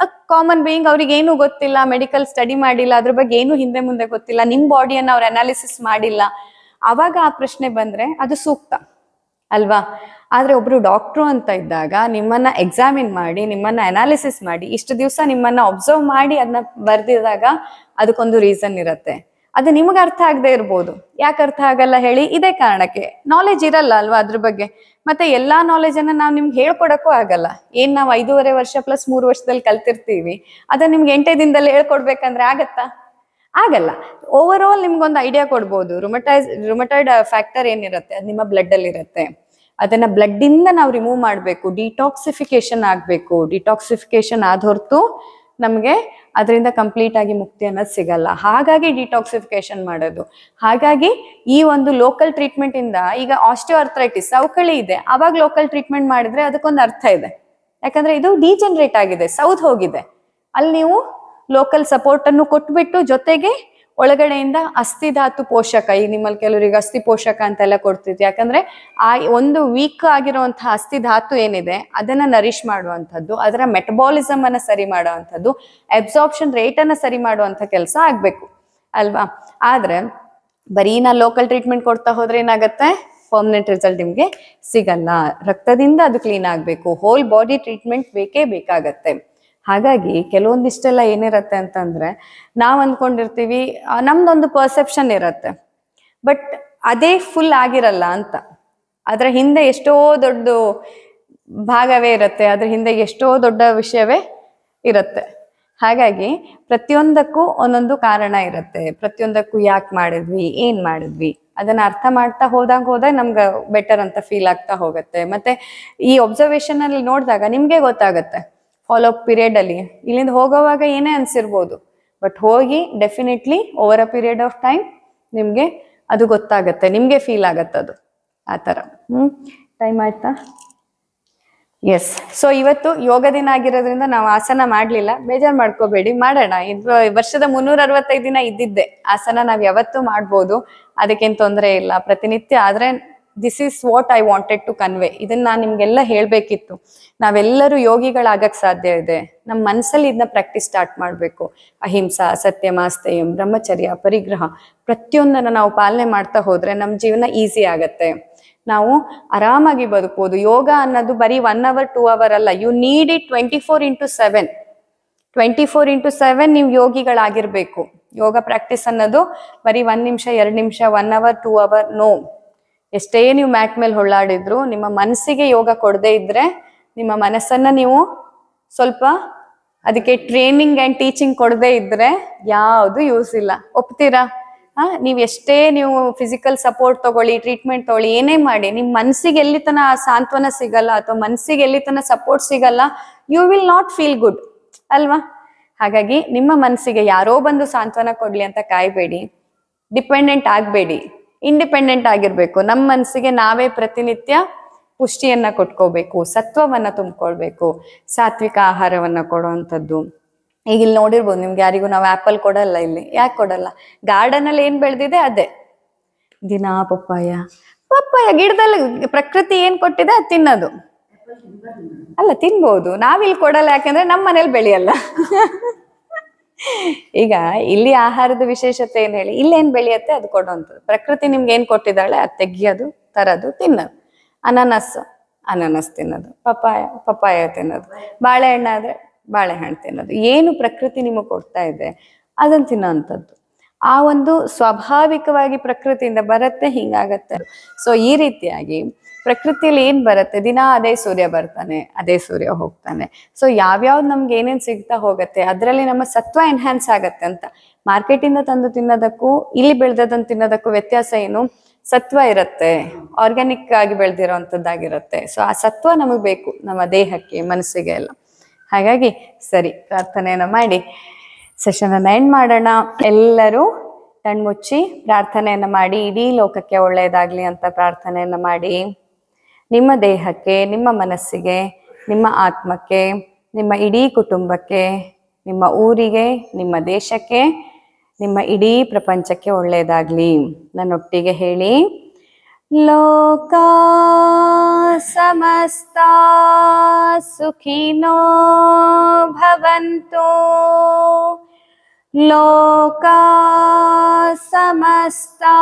ಅ ಕಾಮನ್ ಬೀಯಿಂಗ್ ಅವ್ರಿಗೆ ಏನು ಗೊತ್ತಿಲ್ಲ ಮೆಡಿಕಲ್ ಸ್ಟಡಿ ಮಾಡಿಲ್ಲ ಅದ್ರ ಬಗ್ಗೆ ಏನು ಹಿಂದೆ ಮುಂದೆ ಗೊತ್ತಿಲ್ಲ ನಿಮ್ ಬಾಡಿಯನ್ನ ಅವ್ರು ಅನಾಲಿಸಿಸ್ ಮಾಡಿಲ್ಲ ಅವಾಗ ಆ ಪ್ರಶ್ನೆ ಬಂದ್ರೆ ಅದು ಸೂಕ್ತ ಅಲ್ವಾ ಆದ್ರೆ ಒಬ್ರು ಡಾಕ್ಟ್ರು ಅಂತ ಇದ್ದಾಗ ನಿಮ್ಮನ್ನ ಎಕ್ಸಾಮಿನ್ ಮಾಡಿ ನಿಮ್ಮನ್ನ ಅನಾಲಿಸಿಸ್ ಮಾಡಿ ಇಷ್ಟು ದಿವಸ ನಿಮ್ಮನ್ನ ಅಬ್ಸರ್ವ್ ಮಾಡಿ ಅದನ್ನ ಬರ್ದಿದಾಗ ಅದಕ್ಕೊಂದು ರೀಸನ್ ಇರುತ್ತೆ ಅದು ನಿಮ್ಗೆ ಅರ್ಥ ಆಗದೆ ಇರ್ಬೋದು ಯಾಕೆ ಅರ್ಥ ಆಗಲ್ಲ ಹೇಳಿ ಇದೇ ಕಾರಣಕ್ಕೆ ನಾಲೆಜ್ ಇರಲ್ಲ ಅಲ್ವಾ ಅದ್ರ ಬಗ್ಗೆ ಮತ್ತೆ ಎಲ್ಲಾ ನಾಲೆಜ್ ಅನ್ನ ನಾವು ನಿಮ್ಗೆ ಹೇಳ್ಕೊಡಕ್ಕೂ ಆಗಲ್ಲ ಏನ್ ನಾವು ಐದೂವರೆ ವರ್ಷ ಪ್ಲಸ್ ಮೂರು ವರ್ಷದಲ್ಲಿ ಕಲ್ತಿರ್ತೀವಿ ಅದನ್ನ ನಿಮ್ಗೆ ಎಂಟೇ ದಿನದಲ್ಲಿ ಹೇಳ್ಕೊಡ್ಬೇಕಂದ್ರೆ ಆಗತ್ತಾ ಆಗಲ್ಲ ಓವರ್ ಆಲ್ ನಿಮ್ಗೊಂದು ಐಡಿಯಾ ಕೊಡ್ಬೋದು ರುಮಟೈಸ್ ರುಮಟೈಡ್ ಫ್ಯಾಕ್ಟರ್ ಏನಿರುತ್ತೆ ಅದು ನಿಮ್ಮ ಬ್ಲಡ್ ಅಲ್ಲಿ ಇರುತ್ತೆ ಅದನ್ನ ಬ್ಲಡ್ ಇಂದ ನಾವು ರಿಮೂವ್ ಮಾಡಬೇಕು ಡಿಟಾಕ್ಸಿಫಿಕೇಶನ್ ಆಗಬೇಕು ಡಿಟಾಕ್ಸಿಫಿಕೇಶನ್ ಆದ ಹೊರತು ನಮಗೆ ಅದರಿಂದ ಕಂಪ್ಲೀಟ್ ಆಗಿ ಮುಕ್ತಿ ಅನ್ನೋದು ಸಿಗಲ್ಲ ಹಾಗಾಗಿ ಡಿಟಾಕ್ಸಿಫಿಕೇಶನ್ ಮಾಡೋದು ಹಾಗಾಗಿ ಈ ಒಂದು ಲೋಕಲ್ ಟ್ರೀಟ್ಮೆಂಟ್ ಇಂದ ಈಗ ಆಸ್ಟಿಯೋಆರ್ಥ್ರೈಟಿಸ್ ಸೌಕಳಿ ಇದೆ ಅವಾಗ ಲೋಕಲ್ ಟ್ರೀಟ್ಮೆಂಟ್ ಮಾಡಿದ್ರೆ ಅದಕ್ಕೊಂದು ಅರ್ಥ ಇದೆ ಯಾಕಂದ್ರೆ ಇದು ಡಿಜೆನ್ರೇಟ್ ಆಗಿದೆ ಸೌತ್ ಹೋಗಿದೆ ಅಲ್ಲಿ ನೀವು ಲೋಕಲ್ ಸಪೋರ್ಟ್ ಅನ್ನು ಕೊಟ್ಬಿಟ್ಟು ಜೊತೆಗೆ ಒಳಗಡೆಯಿಂದ ಧಾತು ಪೋಷಕ ಈಗ ನಿಮ್ಮಲ್ಲಿ ಕೆಲವರಿಗೆ ಅಸ್ಥಿ ಪೋಷಕ ಅಂತೆಲ್ಲ ಕೊಡ್ತಿದ್ವಿ ಯಾಕಂದ್ರೆ ಆ ಒಂದು ವೀಕ್ ಆಗಿರುವಂತಹ ಅಸ್ಥಿ ಧಾತು ಏನಿದೆ ಅದನ್ನ ನರಿಶ್ ಮಾಡುವಂಥದ್ದು ಅದರ ಮೆಟಬಾಲಿಸಮ್ ಅನ್ನ ಸರಿ ಮಾಡುವಂಥದ್ದು ಅಬ್ಸಾರ್ಪ್ಷನ್ ರೇಟ್ ಅನ್ನ ಸರಿ ಮಾಡುವಂತ ಕೆಲಸ ಆಗ್ಬೇಕು ಅಲ್ವಾ ಆದ್ರೆ ಬರೀ ನಾ ಲೋಕಲ್ ಟ್ರೀಟ್ಮೆಂಟ್ ಕೊಡ್ತಾ ಹೋದ್ರೆ ಏನಾಗುತ್ತೆ ಪರ್ಮನೆಂಟ್ ರಿಸಲ್ಟ್ ನಿಮಗೆ ಸಿಗಲ್ಲ ರಕ್ತದಿಂದ ಅದು ಕ್ಲೀನ್ ಆಗಬೇಕು ಹೋಲ್ ಬಾಡಿ ಟ್ರೀಟ್ಮೆಂಟ್ ಬೇಕೇ ಬೇಕಾಗತ್ತೆ ಹಾಗಾಗಿ ಕೆಲವೊಂದಿಷ್ಟೆಲ್ಲ ಏನಿರತ್ತೆ ಅಂತಂದ್ರೆ ನಾವ್ ಅಂದ್ಕೊಂಡಿರ್ತೀವಿ ನಮ್ದೊಂದು ಪರ್ಸೆಪ್ಷನ್ ಇರತ್ತೆ ಬಟ್ ಅದೇ ಫುಲ್ ಆಗಿರಲ್ಲ ಅಂತ ಅದರ ಹಿಂದೆ ಎಷ್ಟೋ ದೊಡ್ಡ ಭಾಗವೇ ಇರುತ್ತೆ ಅದ್ರ ಹಿಂದೆ ಎಷ್ಟೋ ದೊಡ್ಡ ವಿಷಯವೇ ಇರುತ್ತೆ ಹಾಗಾಗಿ ಪ್ರತಿಯೊಂದಕ್ಕೂ ಒಂದೊಂದು ಕಾರಣ ಇರುತ್ತೆ ಪ್ರತಿಯೊಂದಕ್ಕೂ ಯಾಕೆ ಮಾಡಿದ್ವಿ ಏನ್ ಮಾಡಿದ್ವಿ ಅದನ್ನ ಅರ್ಥ ಮಾಡ್ತಾ ಹೋದಾಗ ಹೋದಾಗ ನಮ್ಗೆ ಬೆಟರ್ ಅಂತ ಫೀಲ್ ಆಗ್ತಾ ಹೋಗುತ್ತೆ ಮತ್ತೆ ಈ ಅಬ್ಸರ್ವೇಷನ್ ಅಲ್ಲಿ ನೋಡಿದಾಗ ನಿಮ್ಗೆ ಗೊತ್ತಾಗತ್ತೆ ಫಾಲೋ ಅಪ್ ಪೀರಿಯಡ್ ಅಲ್ಲಿ ಇಲ್ಲಿಂದ ಹೋಗೋವಾಗ ಏನೇ ಅನ್ಸಿರ್ಬೋದು ಬಟ್ ಹೋಗಿ definitely over a period of time ನಿಮ್ಗೆ ಅದು ಗೊತ್ತಾಗತ್ತೆ ನಿಮ್ಗೆ ಫೀಲ್ ಆಗತ್ತೆ ಅದು ಆ ತರ ಟೈಮ್ ಆಯ್ತಾ ಎಸ್ ಸೊ ಇವತ್ತು ಯೋಗ ದಿನ ಆಗಿರೋದ್ರಿಂದ ನಾವು ಆಸನ ಮಾಡ್ಲಿಲ್ಲ ಬೇಜಾರು ಮಾಡ್ಕೋಬೇಡಿ ಮಾಡೋಣ ವರ್ಷದ ಮುನ್ನೂರ ಅರವತ್ತೈದು ದಿನ ಇದ್ದಿದ್ದೆ ಆಸನ ನಾವ್ ಯಾವತ್ತು ಮಾಡ್ಬೋದು ಅದಕ್ಕೇನು ತೊಂದರೆ ಇಲ್ಲ ಪ್ರತಿನಿತ್ಯ ಆದ್ರೆ this is what I wanted to convey ಇದನ್ನ ನಾನ್ ನಿಮ್ಗೆಲ್ಲ ಹೇಳ್ಬೇಕಿತ್ತು ನಾವೆಲ್ಲರೂ ಯೋಗಿಗಳಾಗಕ್ ಸಾಧ್ಯ ಇದೆ ನಮ್ಮ ಮನಸ್ಸಲ್ಲಿ ಇದನ್ನ ಪ್ರಾಕ್ಟೀಸ್ ಸ್ಟಾರ್ಟ್ ಮಾಡ್ಬೇಕು ಅಹಿಂಸಾ ಸತ್ಯಮಾಸ್ತೇಯಂ ಬ್ರಹ್ಮಚರ್ಯ ಪರಿಗ್ರಹ ಪ್ರತಿಯೊಂದನ್ನು ನಾವು ಪಾಲನೆ ಮಾಡ್ತಾ ಹೋದ್ರೆ ನಮ್ ಜೀವನ ಈಸಿ ಆಗತ್ತೆ ನಾವು ಆರಾಮಾಗಿ ಬದುಕಬಹುದು ಯೋಗ ಅನ್ನೋದು ಬರೀ ಒನ್ ಅವರ್ ಟೂ ಅವರ್ ಅಲ್ಲ you need it twenty four into seven twenty four into seven ನೀವು ಯೋಗಿಗಳಾಗಿರ್ಬೇಕು ಯೋಗ ಪ್ರಾಕ್ಟೀಸ್ ಅನ್ನೋದು ಬರೀ ಒಂದ್ ನಿಮಿಷ ಎರಡು ನಿಮಿಷ one hour two hour no ಎಷ್ಟೇ ನೀವು ಮ್ಯಾಕ್ ಮೇಲೆ ಹೊಳ್ಳಾಡಿದ್ರು ನಿಮ್ಮ ಮನಸ್ಸಿಗೆ ಯೋಗ ಕೊಡದೇ ಇದ್ರೆ ನಿಮ್ಮ ಮನಸ್ಸನ್ನ ನೀವು ಸ್ವಲ್ಪ ಅದಕ್ಕೆ ಟ್ರೈನಿಂಗ್ ಅಂಡ್ ಟೀಚಿಂಗ್ ಕೊಡದೇ ಇದ್ರೆ ಯಾವುದು ಯೂಸ್ ಇಲ್ಲ ಒಪ್ತೀರಾ ಹಾ ನೀವು ಎಷ್ಟೇ ನೀವು ಫಿಸಿಕಲ್ ಸಪೋರ್ಟ್ ತಗೊಳ್ಳಿ ಟ್ರೀಟ್ಮೆಂಟ್ ತಗೊಳ್ಳಿ ಏನೇ ಮಾಡಿ ನಿಮ್ಮ ಮನಸ್ಸಿಗೆ ಎಲ್ಲಿ ತನ ಸಾಂತ್ವನ ಸಿಗಲ್ಲ ಅಥವಾ ಮನಸ್ಸಿಗೆ ಎಲ್ಲಿ ತನ ಸಪೋರ್ಟ್ ಸಿಗಲ್ಲ you will not feel good ಅಲ್ವಾ ಹಾಗಾಗಿ ನಿಮ್ಮ ಮನಸ್ಸಿಗೆ ಯಾರೋ ಬಂದು ಸಾಂತ್ವನ ಕೊಡ್ಲಿ ಅಂತ ಕಾಯಬೇಡಿ ಡಿಪೆಂಡೆಂಟ್ ಆಗಬೇಡಿ ಇಂಡಿಪೆಂಡೆಂಟ್ ಆಗಿರ್ಬೇಕು ನಮ್ಮ ಮನಸ್ಸಿಗೆ ನಾವೇ ಪ್ರತಿನಿತ್ಯ ಪುಷ್ಟಿಯನ್ನ ಕೊಟ್ಕೋಬೇಕು ಸತ್ವವನ್ನ ತುಂಬಿಕೊಳ್ಬೇಕು ಸಾತ್ವಿಕ ಆಹಾರವನ್ನ ಕೊಡುವಂಥದ್ದು ಈಗ ಇಲ್ಲಿ ನೋಡಿರ್ಬೋದು ನಿಮ್ಗೆ ಯಾರಿಗೂ ನಾವು ಆ್ಯಪಲ್ ಕೊಡಲ್ಲ ಇಲ್ಲಿ ಯಾಕೆ ಕೊಡಲ್ಲ ಗಾರ್ಡನ್ ಅಲ್ಲಿ ಏನ್ ಬೆಳೆದಿದೆ ಅದೇ ದಿನಾ ಪಪ್ಪಾಯ ಪಪ್ಪಾಯ ಗಿಡದಲ್ಲಿ ಪ್ರಕೃತಿ ಏನ್ ಕೊಟ್ಟಿದೆ ಅದು ತಿನ್ನೋದು ಅಲ್ಲ ತಿನ್ಬೋದು ನಾವಿಲ್ಲಿ ಕೊಡಲ್ಲ ಯಾಕಂದ್ರೆ ನಮ್ಮ ಮನೇಲಿ ಬೆಳೆಯಲ್ಲ ಈಗ ಇಲ್ಲಿ ಆಹಾರದ ವಿಶೇಷತೆ ಏನ್ ಹೇಳಿ ಇಲ್ಲೇನ್ ಬೆಳೆಯತ್ತೆ ಅದು ಕೊಡುವಂಥದ್ದು ಪ್ರಕೃತಿ ನಿಮ್ಗೆ ಏನ್ ಕೊಟ್ಟಿದ್ದಾಳೆ ಅದು ತೆಗಿಯೋದು ತರೋದು ತಿನ್ನೋದು ಅನಾನಸ್ ಅನಾನಸ್ ತಿನ್ನೋದು ಪಪಾಯ ಪಪಾಯ ತಿನ್ನೋದು ಬಾಳೆಹಣ್ಣು ಆದ್ರೆ ಬಾಳೆಹಣ್ಣು ತಿನ್ನೋದು ಏನು ಪ್ರಕೃತಿ ನಿಮಗೆ ಕೊಡ್ತಾ ಇದೆ ಅದನ್ನ ತಿನ್ನೋವಂಥದ್ದು ಆ ಒಂದು ಸ್ವಾಭಾವಿಕವಾಗಿ ಪ್ರಕೃತಿಯಿಂದ ಬರುತ್ತೆ ಹಿಂಗಾಗತ್ತೆ ಸೊ ಈ ರೀತಿಯಾಗಿ ಪ್ರಕೃತಿಯಲ್ಲಿ ಏನ್ ಬರುತ್ತೆ ದಿನಾ ಅದೇ ಸೂರ್ಯ ಬರ್ತಾನೆ ಅದೇ ಸೂರ್ಯ ಹೋಗ್ತಾನೆ ಸೊ ಯಾವ್ಯಾವ್ದು ನಮ್ಗೆ ಏನೇನ್ ಸಿಗ್ತಾ ಹೋಗತ್ತೆ ಅದರಲ್ಲಿ ನಮ್ಮ ಸತ್ವ ಎನ್ಹಾನ್ಸ್ ಆಗತ್ತೆ ಅಂತ ಮಾರ್ಕೆಟ್ ಇಂದ ತಂದು ತಿನ್ನೋದಕ್ಕೂ ಇಲ್ಲಿ ಬೆಳೆದದನ್ನು ತಿನ್ನೋದಕ್ಕೂ ವ್ಯತ್ಯಾಸ ಏನು ಸತ್ವ ಇರುತ್ತೆ ಆರ್ಗ್ಯಾನಿಕ್ ಆಗಿ ಬೆಳೆದಿರೋಂಥದ್ದಾಗಿರುತ್ತೆ ಸೊ ಆ ಸತ್ವ ನಮಗ್ ಬೇಕು ನಮ್ಮ ದೇಹಕ್ಕೆ ಮನಸ್ಸಿಗೆ ಎಲ್ಲ ಹಾಗಾಗಿ ಸರಿ ಪ್ರಾರ್ಥನೆಯನ್ನ ಮಾಡಿ ಸೆಷನ್ ಅನ್ನ ಎಂಡ್ ಮಾಡೋಣ ಎಲ್ಲರೂ ಕಣ್ಮುಚ್ಚಿ ಪ್ರಾರ್ಥನೆಯನ್ನ ಮಾಡಿ ಇಡೀ ಲೋಕಕ್ಕೆ ಒಳ್ಳೆಯದಾಗ್ಲಿ ಅಂತ ಪ್ರಾರ್ಥನೆಯನ್ನ ಮಾಡಿ ನಿಮ್ಮ ದೇಹಕ್ಕೆ ನಿಮ್ಮ ಮನಸ್ಸಿಗೆ ನಿಮ್ಮ ಆತ್ಮಕ್ಕೆ ನಿಮ್ಮ ಇಡೀ ಕುಟುಂಬಕ್ಕೆ ನಿಮ್ಮ ಊರಿಗೆ ನಿಮ್ಮ ದೇಶಕ್ಕೆ ನಿಮ್ಮ ಇಡೀ ಪ್ರಪಂಚಕ್ಕೆ ಒಳ್ಳೆಯದಾಗಲಿ ನನ್ನೊಟ್ಟಿಗೆ ಹೇಳಿ ಲೋಕ ಸಮಸ್ತ ಸುಖಿನೋ ಭವಂತೋ लोका समस्ता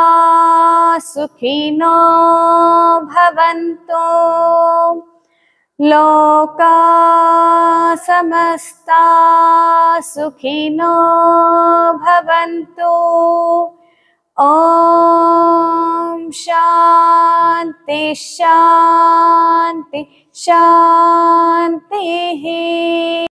सुखिनो भवन्तु लोका समस्ता सुखिनो भवन्तु ॐ शान्ति शान्ति शान्तिः